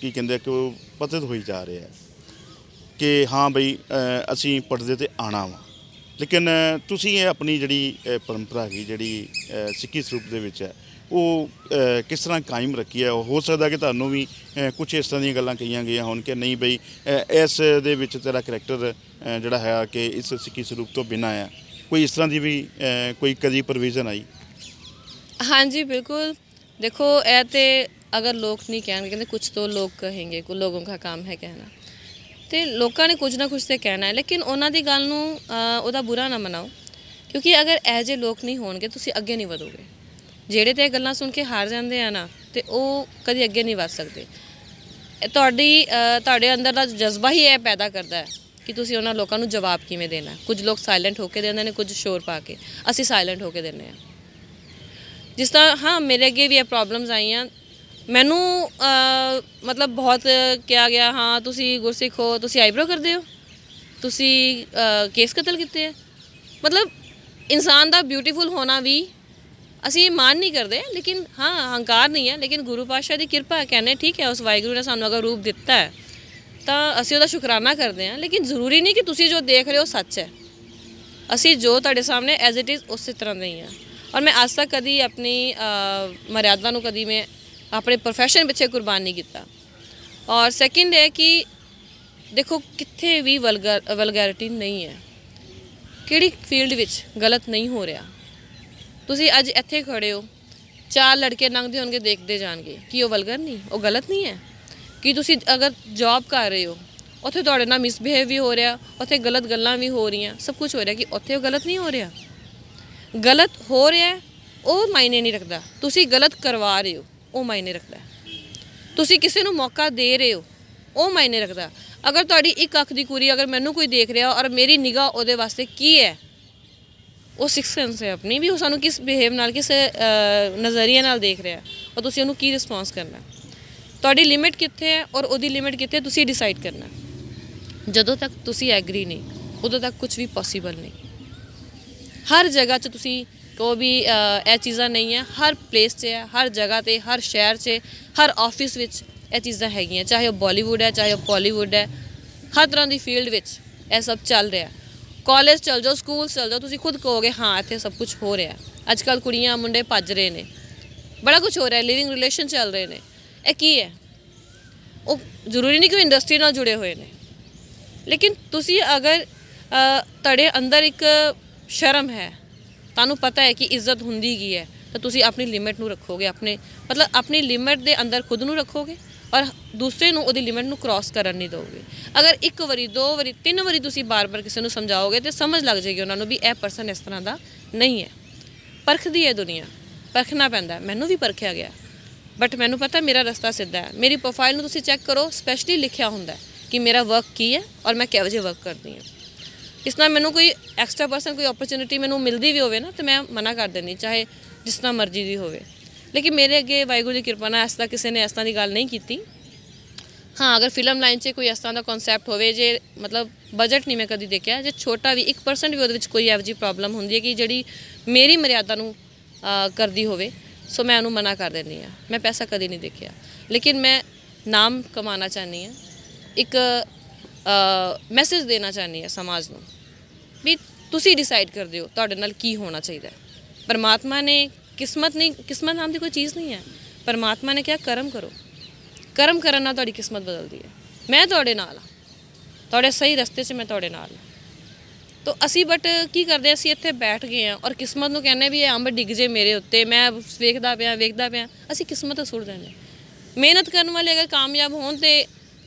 ਕੀ ਕਹਿੰਦੇ ਆ ਕਿ ਉਹ ਪਤਿਤ ਹੋਈ ਜਾ ਰਹੇ ਆ ਕਿ ਹਾਂ ਭਈ ਅਸੀਂ ਪਰਦੇ ਤੇ ਆਣਾ ਵਾ ਲੇਕਿਨ ਤੁਸੀਂ ਇਹ ਆਪਣੀ ਜਿਹੜੀ ਪਰੰਪਰਾ ਹੈਗੀ ਜਿਹੜੀ ਸਿੱਖੀ ਸਰੂਪ ਦੇ ਵਿੱਚ ਹੈ ਉਹ ਕਿਸ ਤਰ੍ਹਾਂ ਕਾਇਮ ਰੱਖੀ ਹੈ ਹੋ ਸਕਦਾ ਕਿ ਤੁਹਾਨੂੰ ਵੀ ਕੁਝ ਇਸ ਤਰ੍ਹਾਂ ਦੀਆਂ ਗੱਲਾਂ ਕਹੀਆਂ ਗਈਆਂ ਹੋਣ ਕਿ ਨਹੀਂ ਬਈ ਇਸ ਦੇ ਵਿੱਚ ਤੇਰਾ ਕੈਰੈਕਟਰ ਜਿਹੜਾ ਹੈ ਕਿ ਇਸ ਸਿੱਖੀ ਸਰੂਪ ਤੋਂ ਬਿਨਾ ਹੈ ਕੋਈ ਇਸ ਤਰ੍ਹਾਂ ਦੀ ਵੀ ਕੋਈ ਕਦੀ ਪ੍ਰੋਵੀਜ਼ਨ ਆਈ ਹਾਂਜੀ ਬਿਲਕੁਲ ਦੇਖੋ ਇਹ ਤੇ ਅਗਰ ਲੋਕ ਨਹੀਂ ਕਹਿਣਗੇ ਕਹਿੰਦੇ ਕੁਝ ਤੋਂ ਲੋਕ ਕਹੇਂਗੇ ਕੋ ਲੋਕਾਂ ਦਾ ਕੰਮ ਹੈ ਕਹਿਣਾ ਤੇ ਲੋਕਾਂ ਨੇ ਕੁਝ ਨਾ ਕੁਝ ਤੇ ਕਹਿਣਾ ਹੈ ਲੇਕਿਨ ਉਹਨਾਂ ਦੀ ਗੱਲ ਨੂੰ ਉਹਦਾ ਬੁਰਾ ਨਾ ਮਨਾਓ ਕਿਉਂਕਿ ਅਗਰ ਇਹ ਜੇ ਲੋਕ ਨਹੀਂ ਹੋਣਗੇ ਤੁਸੀਂ ਅੱਗੇ ਨਹੀਂ ਵਧੋਗੇ ਜਿਹੜੇ ਤੇ ਗੱਲਾਂ ਸੁਣ ਕੇ ਹਾਰ ਜਾਂਦੇ ਆ ਨਾ ਤੇ ਉਹ ਕਦੀ ਅੱਗੇ ਨਹੀਂ ਵਧ ਸਕਦੇ ਤੁਹਾਡੀ ਤੁਹਾਡੇ ਅੰਦਰ ਦਾ ਜਜ਼ਬਾ ਹੀ ਇਹ ਪੈਦਾ ਕਰਦਾ ਹੈ ਕਿ ਤੁਸੀਂ ਉਹਨਾਂ ਲੋਕਾਂ ਨੂੰ ਜਵਾਬ ਕਿਵੇਂ ਦੇਣਾ ਕੁਝ ਲੋਕ ਸਾਇਲੈਂਟ ਹੋ ਕੇ ਦਿੰਦੇ ਨੇ ਕੁਝ ਸ਼ੋਰ ਪਾ ਕੇ ਅਸੀਂ ਸਾਇਲੈਂਟ ਹੋ ਕੇ ਦਿੰਨੇ ਆ ਜਿਸ ਤਰ੍ਹਾਂ ਹਾਂ ਮੇਰੇ ਅੱਗੇ ਵੀ ਇਹ ਪ੍ਰੋਬਲਮਸ ਆਈਆਂ ਮੈਨੂੰ ਮਤਲਬ ਬਹੁਤ ਕਿਹਾ ਗਿਆ ਹਾਂ ਤੁਸੀਂ ਗੁਰਸਿੱਖ ਹੋ ਤੁਸੀਂ ਆਈਬ੍ਰੋ ਕਰਦੇ ਹੋ ਤੁਸੀਂ ਕੇਸ ਕਤਲ ਕੀਤੇ ਹੈ ਮਤਲਬ ਇਨਸਾਨ ਦਾ ਬਿਊਟੀਫੁਲ ਹੋਣਾ ਵੀ ਅਸੀਂ ਮਾਨ ਨਹੀਂ ਕਰਦੇ ਲੇਕਿਨ ਹਾਂ ਹੰਕਾਰ ਨਹੀਂ ਹੈ ਲੇਕਿਨ ਗੁਰੂ ਪਾਤਸ਼ਾਹ ਦੀ ਕਿਰਪਾ ਕਹਿੰਦੇ ਠੀਕ ਹੈ ਉਸ ਵਾਹਿਗੁਰੂ ਨੇ ਸਾਨੂੰ ਅਗਰ ਰੂਪ ਦਿੱਤਾ ਹੈ ਤਾਂ ਅਸੀਂ ਉਹਦਾ ਸ਼ੁਕਰਾਨਾ ਕਰਦੇ ਹਾਂ ਲੇਕਿਨ ਜ਼ਰੂਰੀ ਨਹੀਂ ਕਿ ਤੁਸੀਂ ਜੋ ਦੇਖ ਰਹੇ ਹੋ ਸੱਚ ਹੈ ਅਸੀਂ ਜੋ ਤੁਹਾਡੇ ਸਾਹਮਣੇ ਐਜ਼ ਇਟ ਇਜ਼ ਉਸੇ ਤਰ੍ਹਾਂ ਦੇ ਹੀ ਹਾਂ ਔਰ ਮੈਂ ਅੱਜ ਤੱਕ ਕਦੀ ਆਪਣੀ ਮਰਿਆਦਾ ਨੂੰ ਕਦੀ ਮੈਂ ਆਪਣੇ profession ਪਿੱਛੇ ਕੁਰਬਾਨ ਨਹੀਂ ਕੀਤਾ ਔਰ ਸੈਕਿੰਡ ਹੈ ਕਿ ਦੇਖੋ ਕਿੱਥੇ ਵੀ ਵਲਗਰ ਵਲਗੈਰਿਟੀ ਨਹੀਂ ਹੈ ਕਿਹੜੀ ਫੀਲਡ ਵਿੱਚ ਗਲਤ ਨਹੀਂ ਹੋ ਰਿਹਾ ਤੁਸੀਂ ਅੱਜ ਇੱਥੇ ਖੜੇ ਹੋ ਚਾਰ ਲੜਕੇ ਲੰਘਦੇ ਹੋਣਗੇ ਦੇਖਦੇ ਜਾਣਗੇ ਕੀ ਉਹ ਵਲਗਰ ਨਹੀਂ ਉਹ ਗਲਤ ਨਹੀਂ ਹੈ ਕਿ ਤੁਸੀਂ ਅਗਰ ਜੌਬ ਕਰ ਰਹੇ ਹੋ ਉੱਥੇ ਤੁਹਾਡੇ ਨਾਲ ਮਿਸਬਿਹੇਵ ਵੀ ਹੋ ਰਿਹਾ ਉੱਥੇ ਗਲਤ ਗੱਲਾਂ ਵੀ ਹੋ ਰਹੀਆਂ ਸਭ ਕੁਝ ਹੋ ਰਿਹਾ ਕਿ ਉੱਥੇ ਉਹ ਗਲਤ ਨਹੀਂ ਹੋ ਰਿਹਾ ਗਲਤ ਹੋ ਰਿਹਾ ਉਹ ਮਾਇਨੇ ਨਹੀਂ ਰੱਖਦਾ ਤੁਸੀਂ ਗਲਤ ਕਰਵਾ ਰਹੇ ਹੋ ਉਹ ਮਾਇਨੇ ਰੱਖਦਾ ਤੁਸੀਂ ਕਿਸੇ ਨੂੰ ਮੌਕਾ ਦੇ ਰਹੇ ਹੋ ਉਹ ਮਾਇਨੇ ਰੱਖਦਾ ਅਗਰ ਤੁਹਾਡੀ ਇੱਕ ਅੱਖ ਦੀ ਕੁਰੀ ਅਗਰ ਮੈਨੂੰ ਕੋਈ ਦੇਖ ਰਿਹਾ ਔਰ ਮੇਰੀ ਨਿਗਾਹ ਉਹਦੇ ਵਾਸਤੇ ਕੀ ਹੈ ਉਹ ਸਿਕਸ ਸੈਂਸ ਹੈ ਆਪਣੀ ਵੀ ਉਹ ਸਾਨੂੰ ਕਿਸ ਬਿਹੇਵ ਨਾਲ ਕਿਸ ਨਜ਼ਰੀਏ ਨਾਲ ਦੇਖ ਰਿਹਾ ਔਰ ਤੁਸੀਂ ਉਹਨੂੰ ਕੀ ਰਿਸਪੌਂਸ ਕਰਨਾ ਤੁਹਾਡੀ ਲਿਮਿਟ ਕਿੱਥੇ ਹੈ ਔਰ ਉਹਦੀ ਲਿਮਿਟ ਕਿੱਥੇ ਤੁਸੀਂ ਡਿਸਾਈਡ ਕਰਨਾ ਜਦੋਂ ਤੱਕ ਤੁਸੀਂ ਐਗਰੀ ਨਹੀਂ ਉਦੋਂ ਤੱਕ ਕੁਝ ਵੀ ਪੋਸੀਬਲ ਨਹੀਂ ਹਰ ਜਗ੍ਹਾ 'ਚ ਤੁਸੀਂ ਕੋ ਵੀ ਇਹ ਚੀਜ਼ਾਂ ਨਹੀਂ ਹੈ ਹਰ ਪਲੇਸ 'ਚ ਹੈ ਹਰ ਜਗ੍ਹਾ ਤੇ ਹਰ ਸ਼ਹਿਰ 'ਚ ਹਰ ਆਫਿਸ ਵਿੱਚ ਇਹ ਚੀਜ਼ਾਂ ਹੈਗੀਆਂ ਚਾਹੇ ਉਹ ਬਾਲੀਵੁੱਡ ਹੈ ਚਾਹੇ ਉਹ ਪੋਲੀਵੁੱਡ ਹੈ ਹਰ ਤਰ੍ਹਾਂ ਦੀ ਫੀਲਡ ਵਿੱਚ ਇਹ ਸਭ ਚੱਲ ਰਿਹਾ ਕਾਲਜ ਚਲ ਜਾਓ ਸਕੂਲ ਚਲ ਜਾਓ ਤੁਸੀਂ ਖੁਦ ਕਹੋਗੇ ਹਾਂ ਇੱਥੇ ਸਭ ਕੁਝ ਹੋ ਰਿਹਾ ਅੱਜ ਕੱਲ ਕੁੜੀਆਂ ਮੁੰਡੇ ਭੱਜ ਰਹੇ ਨੇ ਬੜਾ ਕੁਝ ਹੋ ਰਿਹਾ ਲਿਵਿੰਗ ਰਿਲੇਸ਼ਨ ਚੱਲ ਰਹੇ ਨੇ ਇਹ ਕੀ ਹੈ ਉਹ ਜ਼ਰੂਰੀ ਨਹੀਂ ਕਿ ਉਹ ਇੰਡਸਟਰੀ ਨਾਲ ਜੁੜੇ ਹੋਏ ਨੇ ਲੇਕਿਨ ਤੁਸੀਂ ਅਗਰ ਤੜੇ ਅੰਦਰ ਇੱਕ ਸ਼ਰਮ ਹੈ ਤੁਹਾਨੂੰ ਪਤਾ ਹੈ ਕਿ ਇੱਜ਼ਤ ਹੁੰਦੀ ਕੀ ਹੈ ਤਾਂ ਤੁਸੀਂ ਆਪਣੀ ਲਿਮਿਟ ਨੂੰ ਰੱਖੋਗੇ ਆਪਣੇ ਮਤਲਬ ਆਪਣੀ ਲਿਮਿਟ ਦੇ ਅੰਦਰ ਖੁਦ ਨੂੰ ਰੱਖੋਗੇ ਔਰ ਦੂਸਰੇ ਨੂੰ ਉਹਦੀ ਲਿਮਿਟ ਨੂੰ ਕ੍ਰਾਸ ਕਰਨ ਨਹੀਂ ਦੋਗੇ ਅਗਰ ਇੱਕ ਵਾਰੀ ਦੋ ਵਾਰੀ ਤਿੰਨ ਵਾਰੀ ਤੁਸੀਂ ਬਾਰ-ਬਾਰ ਕਿਸੇ ਨੂੰ ਸਮਝਾਓਗੇ ਤੇ ਸਮਝ ਲੱਗ ਜਾਏਗੀ ਉਹਨਾਂ ਨੂੰ ਵੀ ਇਹ ਪਰਸਨ ਇਸ ਤਰ੍ਹਾਂ ਦਾ ਨਹੀਂ ਹੈ ਪਰਖਦੀ ਹੈ ਦੁਨੀਆ ਪਰਖਣਾ ਪੈਂਦਾ ਮੈਨੂੰ ਵੀ ਪਰਖਿਆ ਗਿਆ ਬਟ ਮੈਨੂੰ ਪਤਾ ਮੇਰਾ ਰਸਤਾ ਸਿੱਧਾ ਹੈ ਮੇਰੀ ਪ੍ਰੋਫਾਈਲ ਨੂੰ ਤੁਸੀਂ ਚੈੱਕ ਕਰੋ ਸਪੈਸ਼ਲੀ ਲਿਖਿਆ ਹੁੰਦਾ ਕਿ ਮੇਰਾ ਵਰਕ ਕੀ ਹੈ ਔਰ ਮੈਂ ਕਿਹੋ ਜਿਹਾ ਵਰਕ ਕਰਦੀ ਹਾਂ ਇਸ ਨਾਲ ਮੈਨੂੰ ਕੋਈ ਐਕਸਟਰਾ ਪਰਸਨ ਕੋਈ ਓਪਰਚ्युनिटी ਮੈਨੂੰ ਮਿਲਦੀ ਵੀ ਹੋਵੇ ਨਾ ਤੇ ਮੈਂ ਮਨਾ ਕਰ ਦਿੰਦੀ ਚਾਹੇ ਜਿਸ ਤਰ੍ਹਾਂ ਮਰਜ਼ੀ ਦੀ ਹੋਵੇ ਲੇਕਿਨ ਮੇਰੇ ਅੱਗੇ ਵਾਹਿਗੁਰੂ ਦੀ ਕਿਰਪਾ ਨਾਲ ਇਸ ਤਰ੍ਹਾਂ ਕਿਸੇ ਨੇ ਇਸ ਤਰ੍ਹਾਂ ਦੀ ਗੱਲ ਨਹੀਂ ਕੀਤੀ ਹਾਂ ਅਗਰ ਫਿਲਮ ਲਾਈਨ 'ਚ ਕੋਈ ਇਸ ਤਰ੍ਹਾਂ ਦਾ ਕਨਸੈਪਟ ਹੋਵੇ ਜੇ ਮਤਲਬ ਬਜਟ ਨਹੀਂ ਮੈਂ ਕਦੀ ਦੇਖਿਆ ਜੇ ਛੋਟਾ ਵੀ 1% ਵੀ ਉਹਦੇ ਵਿੱਚ ਕੋਈ ਇਹੋ ਜਿਹੀ ਪ੍ਰੋਬਲਮ ਹੁੰਦੀ ਹੈ ਕਿ ਜਿਹੜੀ ਮੇਰੀ ਮਰਿਆਦਾ ਨੂੰ ਕਰਦੀ ਹੋਵੇ ਸੋ ਮੈਂ ਉਹਨੂੰ ਮਨਾ ਕਰ ਦਿੰਦੀ ਆ ਮੈਂ ਪੈਸਾ ਕਦੀ ਨਹੀਂ ਦੇਖਿਆ ਲੇਕਿਨ ਮੈਂ ਨਾਮ ਕਮਾਉਣਾ ਚਾਹਨੀ ਆ ਇੱਕ ਮੈਸੇਜ ਦੇਣਾ ਚਾਹਨੀ ਆ ਸਮਾਜ ਨੂੰ ਵੀ ਤੁਸੀਂ ਡਿਸਾਈਡ ਕਰਦੇ ਹੋ ਤੁਹਾਡੇ ਨਾਲ ਕੀ ਹੋਣਾ ਚਾਹੀਦਾ ਪਰਮਾਤਮਾ ਨੇ ਕਿਸਮਤ ਨਹੀਂ ਕਿਸਮਤ ਨਾਮ ਦੀ ਕੋਈ ਚੀਜ਼ ਨਹੀਂ ਹੈ ਪਰਮਾਤਮਾ ਨੇ ਕਿਹਾ ਕਰਮ ਕਰੋ ਕਰਮ ਕਰਨ ਨਾਲ ਤੁਹਾਡੀ ਕਿਸਮਤ ਬਦਲਦੀ ਹੈ ਮੈਂ ਤੁਹਾਡੇ ਨਾਲ ਹਾਂ ਤੁਹਾਡੇ ਸਹੀ ਰਸਤੇ 'ਚ ਮੈਂ ਤੁਹਾਡੇ ਨਾਲ ਹਾਂ ਤੋ ਅਸੀਂ ਬਟ ਕੀ ਕਰਦੇ ਅਸੀਂ ਇੱਥੇ ਬੈਠ ਗਏ ਆ ਔਰ ਕਿਸਮਤ ਨੂੰ ਕਹਿੰਦੇ ਵੀ ਇਹ ਅੰਬ ਡਿੱਗ ਜੇ ਮੇਰੇ ਉੱਤੇ ਮੈਂ ਵੇਖਦਾ ਪਿਆ ਵੇਖਦਾ ਪਿਆ ਅਸੀਂ ਕਿਸਮਤ ਸੁੱਟ ਦਿੰਦੇ ਮਿਹਨਤ ਕਰਨ ਵਾਲੇ ਅਗਰ ਕਾਮਯਾਬ ਹੋਣ ਤੇ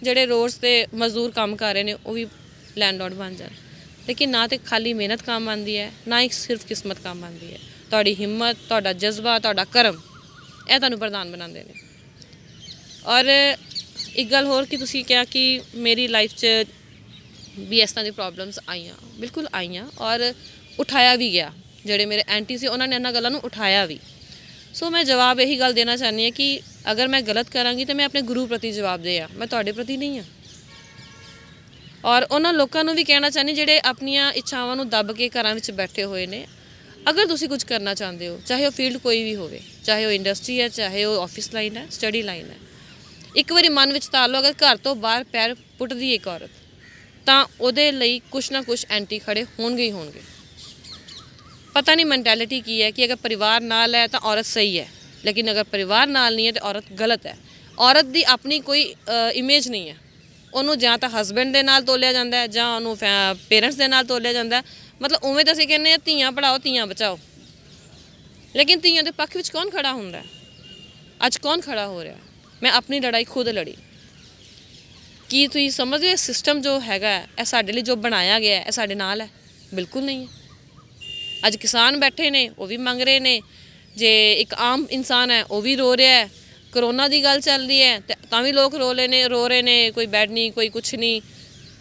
ਜਿਹੜੇ ਰੋਡਸ ਤੇ ਮਜ਼ਦੂਰ ਕੰਮ ਕਰ ਰਹੇ ਨੇ ਉਹ ਵੀ ਲੈਂਡਲੋਰਡ ਬਣ ਜਾਣ ਲੇਕਿਨ ਨਾ ਤੇ ਖਾਲੀ ਮਿਹਨਤ ਕੰਮ ਆਂਦੀ ਹੈ ਨਾ ਹੀ ਸਿਰਫ ਕਿਸਮਤ ਕੰਮ ਆਂਦੀ ਹੈ ਤੁਹਾਡੀ ਹਿੰਮਤ ਤੁਹਾਡਾ ਜਜ਼ਬਾ ਤੁਹਾਡਾ ਕਰਮ ਇਹ ਤੁਹਾਨੂੰ ਪ੍ਰਧਾਨ ਬਣਾਉਂਦੇ ਨੇ ਔਰ ਇੱਕ ਗੱਲ ਹੋਰ ਕਿ ਤੁਸੀਂ ਕਿਹਾ ਕਿ ਮੇਰੀ ਲਾਈਫ 'ਚ ਵੀ ਇਸ ਤਰ੍ਹਾਂ ਦੀ ਪ੍ਰੋਬਲਮਸ ਆਈਆਂ ਬਿਲਕੁਲ ਆਈਆਂ ਔਰ ਉਠਾਇਆ ਵੀ ਗਿਆ ਜਿਹੜੇ ਮੇਰੇ ਐਂਟੀ ਸੀ ਉਹਨਾਂ ਨੇ ਇਹਨਾਂ ਗੱਲਾਂ ਨੂੰ ਉਠਾਇਆ ਵੀ ਸੋ ਮੈਂ ਜਵਾਬ ਇਹੀ ਗੱਲ ਦੇਣਾ ਚਾਹੁੰਦੀ ਹਾਂ ਕਿ ਅਗਰ ਮੈਂ ਗਲਤ ਕਰਾਂਗੀ ਤਾਂ ਮੈਂ ਆਪਣੇ ਗੁਰੂ ਪ੍ਰਤੀ ਜਵਾਬ ਦੇ ਆ ਮੈਂ ਤੁਹਾਡੇ ਪ੍ਰਤੀ ਨਹੀਂ ਆ ਔਰ ਉਹਨਾਂ ਲੋਕਾਂ ਨੂੰ ਵੀ ਕਹਿਣਾ ਚਾਹੁੰਦੀ ਜਿਹੜੇ ਆਪਣੀਆਂ ਇੱਛਾਵਾਂ ਨੂੰ ਦੱਬ ਕੇ ਘਰਾਂ ਵਿੱਚ ਬੈਠੇ ਹੋਏ ਨੇ ਅਗਰ ਤੁਸੀਂ ਕੁਝ ਕਰਨਾ ਚਾਹੁੰਦੇ ਹੋ ਚਾਹੇ ਉਹ ਫੀਲਡ ਕੋਈ ਵੀ ਹੋਵੇ ਚਾਹੇ ਉਹ ਇੰਡਸਟਰੀ ਹੈ ਚਾਹੇ ਉਹ ਆਫਿਸ ਲਾਈਨ ਹੈ ਸਟੱਡੀ ਲਾਈਨ ਹੈ ਇੱਕ ਵਾਰੀ ਮਨ ਵਿੱਚ ਤਾਲ ਲਓ ਅਗਰ ਘਰ ਤੋਂ ਬਾਹਰ ਪੈਰ ਪੁੱਟਦੀ ਇੱਕ ਔਰਤ ਤਾਂ ਉਹਦੇ ਲਈ ਕੁਛ ਨਾ ਕੁਛ ਐਂਟੀ ਖੜੇ ਹੋਣਗੇ ਹੀ ਹੋਣਗੇ ਪਤਾ ਨਹੀਂ ਮੈਂਟੈਲਿਟੀ ਕੀ ਹੈ ਕਿ ਅਗਰ ਪਰਿਵਾਰ ਨਾਲ ਹੈ ਤਾਂ ਔਰਤ ਸਹੀ ਹੈ ਲੇਕਿਨ ਅਗਰ ਪਰਿਵਾਰ ਨਾਲ ਨਹੀਂ ਹੈ ਤਾਂ ਔਰਤ ਗਲਤ ਹੈ ਔਰਤ ਦੀ ਆਪਣੀ ਕੋਈ ਇਮੇਜ ਨਹੀਂ ਹੈ ਉਹਨੂੰ ਜਾਂ ਤਾਂ ਹਸਬੰਡ ਦੇ ਨਾਲ ਤੋਲਿਆ ਜਾਂਦਾ ਹੈ ਜਾਂ ਉਹਨੂੰ ਪੇਰੈਂਟਸ ਦੇ ਨਾਲ ਤੋਲਿਆ ਜਾਂਦਾ ਹੈ ਮਤਲਬ ਉਵੇਂ ਤਾਂ ਅਸੀਂ ਕਹਿੰਦੇ ਆ ਧੀਆਂ ਪੜਾਓ ਧੀਆਂ ਬਚਾਓ ਲੇਕਿਨ ਧੀਆਂ ਦੇ ਪੱਖ ਵਿੱਚ ਕੌਣ ਖੜਾ ਹੁੰਦਾ ਅੱਜ ਕੌਣ ਖੜਾ ਹੋ ਰਿਹਾ ਮੈਂ ਆਪਣੀ ਲੜਾਈ ਖੁਦ ਲੜੀ ਕੀ ਤੁਸੀਂ ਸਮਝਦੇ ਹੋ ਸਿਸਟਮ ਜੋ ਹੈਗਾ ਇਹ ਸਾਡੇ ਲਈ ਜੋ ਬਣਾਇਆ ਗਿਆ ਹੈ ਇਹ ਸਾਡੇ ਨਾਲ ਹੈ ਬਿਲਕੁਲ ਨਹੀਂ ਹੈ ਅੱਜ ਕਿਸਾਨ ਬੈਠੇ ਨੇ ਉਹ ਵੀ ਮੰਗ ਰਹੇ ਨੇ ਜੇ ਇੱਕ ਆਮ ਇਨਸਾਨ ਹੈ ਉਹ ਵੀ ਰੋ ਰਿਹਾ ਹੈ ਕਰੋਨਾ ਦੀ ਗੱਲ ਚੱਲ ਰਹੀ ਹੈ ਤਾਂ ਵੀ ਲੋਕ ਰੋ ਲੈ ਨੇ ਰੋ ਰਹੇ ਨੇ ਕੋਈ ਬੈੱਡ ਨਹੀਂ ਕੋਈ ਕੁਝ ਨਹੀਂ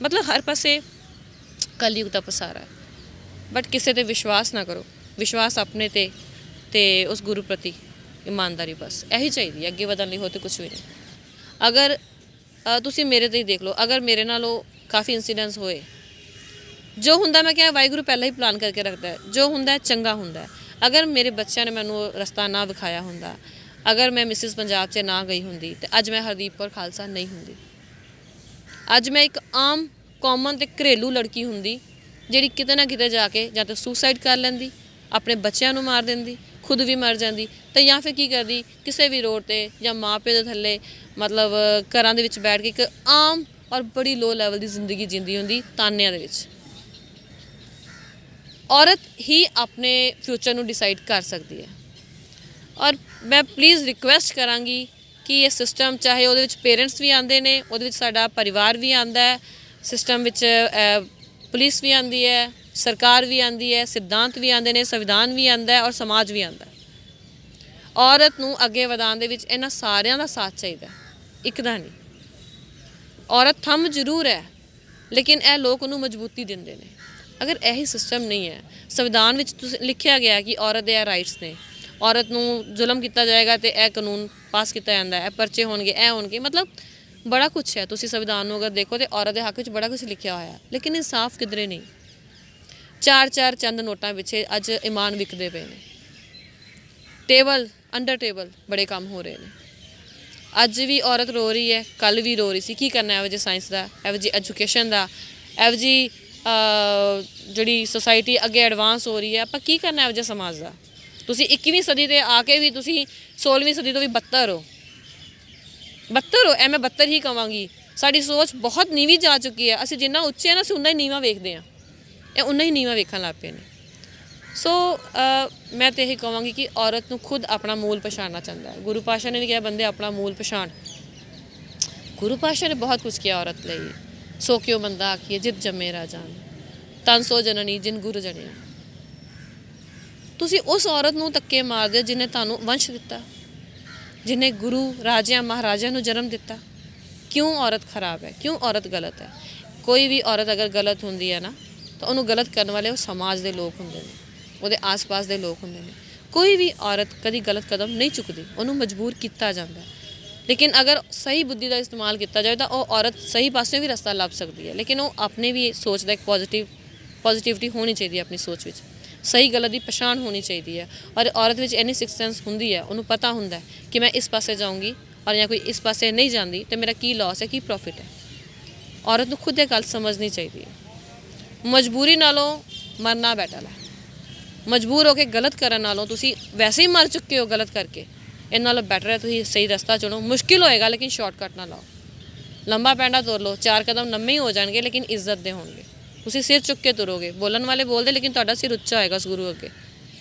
ਮਤਲਬ ਹਰ ਪਾਸੇ ਕਲਯੁਗ ਦਾ ਪਸਾਰਾ ਹੈ ਬਟ ਕਿਸੇ ਤੇ ਵਿਸ਼ਵਾਸ ਨਾ ਕਰੋ ਵਿਸ਼ਵਾਸ ਆਪਣੇ ਤੇ ਤੇ ਉਸ ਗੁਰੂ ਪ੍ਰਤੀ ਇਮਾਨਦਾਰੀ ਬਸ ਇਹੀ ਚਾਹੀਦੀ ਹੈ ਅੱਗੇ ਵਧਣ ਲਈ ਹੋਰ ਕੁਝ ਵੀ ਨਹੀਂ ਅਗਰ ਤੁਸੀਂ ਮੇਰੇ ਤੇ ਹੀ ਦੇਖ ਲਓ ਅਗਰ ਮੇਰੇ ਨਾਲ ਉਹ ਕਾਫੀ ਇਨਸੀਡੈਂਸ ਹੋਏ ਜੋ ਹੁੰਦਾ ਮੈਂ ਕਿਹਾ ਵਾਹਿਗੁਰੂ ਪਹਿਲਾਂ ਹੀ ਪਲਾਨ ਕਰਕੇ ਰੱਖਦਾ ਹੈ ਜੋ ਹੁੰਦਾ ਹੈ ਚੰਗਾ ਹੁੰਦਾ ਹੈ ਅਗਰ ਮੇਰੇ ਬੱਚਿਆਂ ਨੇ ਮੈਨੂੰ ਰਸਤਾ ਨਾ ਵਿਖਾਇਆ ਹੁੰਦਾ ਅਗਰ ਮੈਂ ਮਿਸਿਸ ਪੰਜਾਬ 'ਚ ਨਾ ਗਈ ਹੁੰਦੀ ਤੇ ਅੱਜ ਮੈਂ ਹਰਦੀਪ ਖਾਲਸਾ ਨਹੀਂ ਹੁੰਦੀ ਅੱਜ ਮੈਂ ਇੱਕ ਆਮ ਕਾਮਨ ਤੇ ਘਰੇਲੂ ਲੜਕੀ ਹੁੰਦੀ ਜਿਹੜੀ ਕਿਤੇ ਨਾ ਕਿਤੇ ਜਾ ਕੇ ਜਾਂ ਤਾਂ ਸੁਸਾਈਡ ਕਰ ਲੈਂਦੀ ਆਪਣੇ ਬੱਚਿਆਂ ਨੂੰ ਮਾਰ ਦਿੰਦੀ ਖੁਦ ਵੀ ਮਰ ਜਾਂਦੀ ਤਾਂ ਜਾਂ ਫਿਰ ਕੀ ਕਰਦੀ ਕਿਸੇ ਵੀ ਰੋਡ ਤੇ ਜਾਂ ਮਾਪੇ ਦੇ ਥੱਲੇ ਮਤਲਬ ਘਰਾਂ ਦੇ ਵਿੱਚ ਬੈਠ ਕੇ ਇੱਕ ਆਮ ਔਰ ਬੜੀ ਲੋ ਲੈਵਲ ਦੀ ਜ਼ਿੰਦਗੀ ਜਿੰਦੀ ਹੁੰਦੀ ਤਾਨਿਆਂ ਦੇ ਵਿੱਚ ਔਰਤ ਹੀ ਆਪਣੇ ਫਿਊਚਰ ਨੂੰ ਡਿਸਾਈਡ ਕਰ ਸਕਦੀ ਹੈ ਔਰ ਮੈਂ ਪਲੀਜ਼ ਰਿਕੁਐਸਟ ਕਰਾਂਗੀ ਕਿ ਇਹ ਸਿਸਟਮ ਚਾਹੇ ਉਹਦੇ ਵਿੱਚ ਪੇਰੈਂਟਸ ਵੀ ਆਉਂਦੇ ਨੇ ਉਹਦੇ ਵਿੱਚ ਸਾਡਾ ਪਰਿਵਾਰ ਵੀ ਆਂਦਾ ਹੈ ਸਿਸਟਮ ਵਿੱਚ ਪੁਲਿਸ ਵੀ ਆਂਦੀ ਹੈ ਸਰਕਾਰ ਵੀ ਆਂਦੀ ਹੈ ਸਿਧਾਂਤ ਵੀ ਆਂਦੇ ਨੇ ਸੰਵਿਧਾਨ ਵੀ ਆਂਦਾ ਹੈ ਔਰ ਸਮਾਜ ਵੀ ਆਂਦਾ ਹੈ ਔਰਤ ਨੂੰ ਅੱਗੇ ਵਧਾਣ ਦੇ ਵਿੱਚ ਇਹਨਾਂ ਸਾਰਿਆਂ ਦਾ ਸਾਥ ਚਾਹੀਦਾ ਦਾ ਨਹੀਂ ਔਰਤ ਥੰਮ ਜ਼ਰੂਰ ਹੈ ਲੇਕਿਨ ਇਹ ਲੋਕ ਉਹਨੂੰ ਮਜ਼ਬੂਤੀ ਦਿੰਦੇ ਨੇ ਅਗਰ ਇਹੀ ਸਿਸਟਮ ਨਹੀਂ ਹੈ ਸੰਵਿਧਾਨ ਵਿੱਚ ਲਿਖਿਆ ਗਿਆ ਕਿ ਔਰਤ ਦੇ ਰਾਈਟਸ ਨੇ ਔਰਤ ਨੂੰ ਜ਼ੁਲਮ ਕੀਤਾ ਜਾਏਗਾ ਤੇ ਇਹ ਕਾਨੂੰਨ ਪਾਸ ਕੀਤਾ ਜਾਂਦਾ ਹੈ ਪਰਚੇ ਹੋਣਗੇ ਇਹ ਹੋਣਗੇ ਮਤਲਬ ਬੜਾ ਕੁਝ ਹੈ ਤੁਸੀਂ ਸੰਵਿਧਾਨ ਨੂੰ ਅਗਰ ਦੇਖੋ ਤੇ ਔਰਤ ਦੇ ਹੱਕ ਵਿੱਚ ਬੜਾ ਕੁਝ ਲਿਖਿਆ ਹੋਇਆ ਹੈ ਲੇਕਿਨ ਇਨਸਾਫ ਕਿਧਰੇ ਨਹੀਂ ਚਾਰ ਚਾਰ ਚੰਦ ਨੋਟਾਂ ਵਿੱਚ ਅੱਜ ਇਮਾਨ ਵਿਕਦੇ ਪਏ ਨੇ ਟੇਬਲ ਅੰਡਰ ਟੇਬਲ ਬੜੇ ਕੰਮ ਹੋ ਰਹੇ ਨੇ ਅੱਜ ਵੀ ਔਰਤ ਰੋ ਰਹੀ ਹੈ ਕੱਲ ਵੀ ਰੋ ਰਹੀ ਸੀ ਕੀ ਕਰਨਾ ਹੈ ਵਜੇ ਸਾਇੰਸ ਦਾ ਐਵ ਜੀ ਐਜੂਕੇਸ਼ਨ ਦਾ ਐਵ ਜੀ ਜਿਹੜੀ ਸੋਸਾਇਟੀ ਅੱਗੇ ਐਡਵਾਂਸ ਹੋ ਰਹੀ ਹੈ ਆਪਾਂ ਕੀ ਕਰਨਾ ਹੈ ਵਜੇ ਸਮਾਜ ਦਾ ਤੁਸੀਂ 21ਵੀਂ ਸਦੀ ਤੇ ਆ ਕੇ ਵੀ ਤੁਸੀਂ 16ਵੀਂ ਸਦੀ ਤੋਂ ਵੀ ਬੱਤਰ ਹੋ ਬੱਤਰ ਐਵੇਂ ਬੱਤਰ ਹੀ ਕਵਾਂਗੀ ਸਾਡੀ ਸੋਚ ਬਹੁਤ ਨੀਵੀਂ ਜਾ ਚੁੱਕੀ ਹੈ ਅਸੀਂ ਜਿੰਨਾ ਉੱਚੇ ਨਾ ਅਸੀਂ ਉਨਾ ਹੀ ਨੀਵਾ ਵੇਖਦੇ ਆ ਇਹ ਉਨਾ ਹੀ ਨੀਵਾ ਵੇਖਣ ਲੱਗ ਪਏ ਨੇ ਸੋ ਮੈਂ ਤੇ ਇਹ ਕਹਾਂਗੀ ਕਿ ਔਰਤ ਨੂੰ ਖੁਦ ਆਪਣਾ ਮੂਲ ਪਛਾਣਨਾ ਚਾਹੁੰਦਾ ਹੈ ਗੁਰੂ ਪਾਸ਼ਾ ਨੇ ਵੀ ਕਿਹਾ ਬੰਦੇ ਆਪਣਾ ਮੂਲ ਪਛਾਣ ਗੁਰੂ ਪਾਸ਼ਾ ਨੇ ਬਹੁਤ ਕੁਝ ਕੀਤਾ ਔਰਤ ਲਈ ਸੋ ਕਿਉ ਬੰਦਾ ਆਖੀਏ ਜਿਤ ਜੰਮੇ ਰਾਜਾਨ ਤਨ ਸੋ ਜਨਨੀ ਜਿਨ ਗੁਰੂ ਜਣਿਆ ਤੁਸੀਂ ਉਸ ਔਰਤ ਨੂੰ ਤੱਕੇ ਮਾਰਦੇ ਜਿਨੇ ਤੁਹਾਨੂੰ ਵੰਸ਼ ਦਿੱਤਾ ਜਿਨੇ ਗੁਰੂ ਰਾਜਿਆਂ ਮਹਾਰਾਜਾਂ ਨੂੰ ਜਨਮ ਦਿੱਤਾ ਕਿਉਂ ਔਰਤ ਖਰਾਬ ਹੈ ਕਿਉਂ ਔਰਤ ਗਲਤ ਹੈ ਕੋਈ ਵੀ ਔਰਤ ਅਗਰ ਗਲਤ ਹੁੰਦੀ ਹੈ ਨਾ ਤਾਂ ਉਹਨੂੰ ਗਲਤ ਕਰਨ ਵਾਲੇ ਉਹ ਸਮਾਜ ਦੇ ਲੋਕ ਹੁੰਦੇ ਨੇ ਉਹਦੇ ਆਸ-ਪਾਸ ਦੇ ਲੋਕ ਹੁੰਦੇ ਨੇ ਕੋਈ ਵੀ ਔਰਤ ਕਦੀ ਗਲਤ ਕਦਮ ਨਹੀਂ ਚੁੱਕਦੀ ਉਹਨੂੰ ਮਜਬੂਰ ਕੀਤਾ ਜਾਂਦਾ ਹੈ ਲੇਕਿਨ ਅਗਰ ਸਹੀ ਬੁੱਧੀ ਦਾ ਇਸਤੇਮਾਲ ਕੀਤਾ ਜਾਵੇ ਤਾਂ ਉਹ ਔਰਤ ਸਹੀ ਪਾਸੇ ਵੀ ਰਸਤਾ ਲੱਭ ਸਕਦੀ ਹੈ ਲੇਕਿਨ ਉਹ ਆਪਣੇ ਵੀ ਸੋਚ ਦਾ ਇੱਕ ਪੋਜ਼ਿਟਿਵ ਪੋਜ਼ਿਟਿਵਿਟੀ ਹੋਣੀ ਚਾਹੀਦੀ ਹੈ ਆਪਣੀ ਸੋਚ ਵਿੱਚ ਸਹੀ ਗਲਤ ਦੀ ਪਛਾਣ ਹੋਣੀ ਚਾਹੀਦੀ ਹੈ ਔਰ ਔਰਤ ਵਿੱਚ ਐਨੀ ਸਿਕਸ ਸੈਂਸ ਹੁੰਦੀ ਹੈ ਉਹਨੂੰ ਪਤਾ ਹੁੰਦਾ ਕਿ ਮੈਂ ਇਸ ਪਾਸੇ ਜਾਊਂਗੀ ਔਰ ਜਾਂ ਕੋਈ ਇਸ ਪਾਸੇ ਨਹੀਂ ਜਾਂਦੀ ਤੇ ਮੇਰਾ ਕੀ ਲਾਸ ਹੈ ਕੀ ਪ੍ਰੋਫਿਟ ਹੈ ਔਰਤ ਨੂੰ ਖੁਦ ਇਹ ਗੱਲ ਸਮਝਣੀ ਚਾਹੀਦੀ ਹੈ ਮਜਬੂਰੀ ਨਾਲੋਂ ਮਰਨਾ ਬੈਟਰ ਹੈ ਮਜਬੂਰ ਹੋ ਕੇ ਗਲਤ ਕਰਨ ਨਾਲੋਂ ਤੁਸੀਂ ਵੈਸੇ ਹੀ ਮਰ ਚੁੱਕੇ ਹੋ ਗਲਤ ਕਰਕੇ ਇਹ ਨਾਲੋਂ ਬੈਟਰ ਹੈ ਤੁਸੀਂ ਸਹੀ ਰਸਤਾ ਚੁਣੋ ਮੁਸ਼ਕਿਲ ਹੋਏਗਾ ਲੇਕਿਨ ਸ਼ਾਰਟਕਟ ਨਾ ਲਾਓ ਲੰਬਾ ਪੈਂਡਾ ਤੋਰ ਲਓ ਚਾਰ ਕਦਮ ਨੰਮੇ ਹੀ ਹੋ ਜਾਣਗੇ ਲੇਕਿਨ ਇੱਜ਼ਤ ਦੇ ਹੋਣਗੇ ਤੁਸੀਂ ਸਿਰ ਚੁੱਕ ਕੇ ਤੁਰੋਗੇ ਬੋਲਣ ਵਾਲੇ ਬੋਲਦੇ ਲੇਕਿਨ ਤੁਹਾਡਾ ਸਿਰ ਉੱਚਾ ਹੋਏਗਾ ਉਸ ਗੁਰੂ ਅੱਗੇ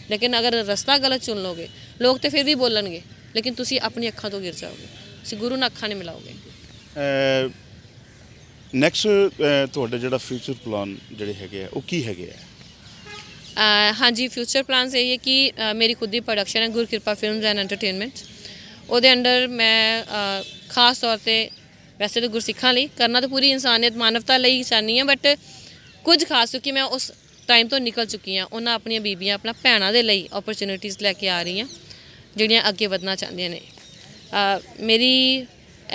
ਲੇਕਿਨ ਅਗਰ ਰਸਤਾ ਗਲਤ ਚੁਣ ਲੋਗੇ ਲੋਕ ਤੇ ਫਿਰ ਵੀ ਬੋਲਣਗੇ ਲੇਕਿਨ ਤੁਸੀਂ ਆਪਣੀ ਅੱਖਾਂ ਤੋਂ ਗਿਰ ਜਾਓਗੇ ਤੁਸੀਂ ਗੁਰੂ ਨਾਲ ਅੱਖਾਂ ਨਹੀਂ ਮਿਲਾਓਗੇ ਨੈਕਸਟ ਤੁਹਾਡੇ ਜਿਹੜਾ ਫਿਊਚਰ ਪਲਾਨ ਜਿਹੜੇ ਹੈਗੇ ਆ ਉਹ ਕੀ ਹੈਗੇ ਆ ਹਾਂਜੀ ਫਿਊਚਰ ਪਲਾਨਸ ਇਹ ਹੈ ਕਿ ਮੇਰੀ ਖੁਦ ਦੀ ਪ੍ਰੋਡਕਸ਼ਨ ਹੈ ਗੁਰਕਿਰਪਾ ਫਿਲਮਸ ਐਂਡ ਐਂਟਰਟੇਨਮੈਂਟ ਉਹਦੇ ਅੰਡਰ ਮੈਂ ਖਾਸ ਤੌਰ ਤੇ ਵੈਸੇ ਤਾਂ ਗੁਰਸਿੱਖਾਂ ਲਈ ਕਰਨਾ ਤਾਂ ਪੂਰੀ ਇਨਸਾਨੀਅਤ ਮਾਨਵਤਾ ਲਈ ਚਾਹਨੀ ਹੈ ਬਟ ਕੁਝ ਖਾਸ ਕਿ ਮੈਂ ਉਸ ਟਾਈਮ ਤੋਂ ਨਿਕਲ ਚੁੱਕੀ ਹਾਂ ਉਹਨਾਂ ਆਪਣੀਆਂ ਬੀਬੀਆਂ ਆਪਣਾ ਭੈਣਾਂ ਦੇ ਲਈ ਓਪਰਚੁਨਿਟੀਆਂ ਲੈ ਕੇ ਆ ਰਹੀਆਂ ਜਿਹੜੀਆਂ ਅੱਗੇ ਵਧਣਾ ਚਾਹੁੰਦੀਆਂ ਨੇ ਮੇਰੀ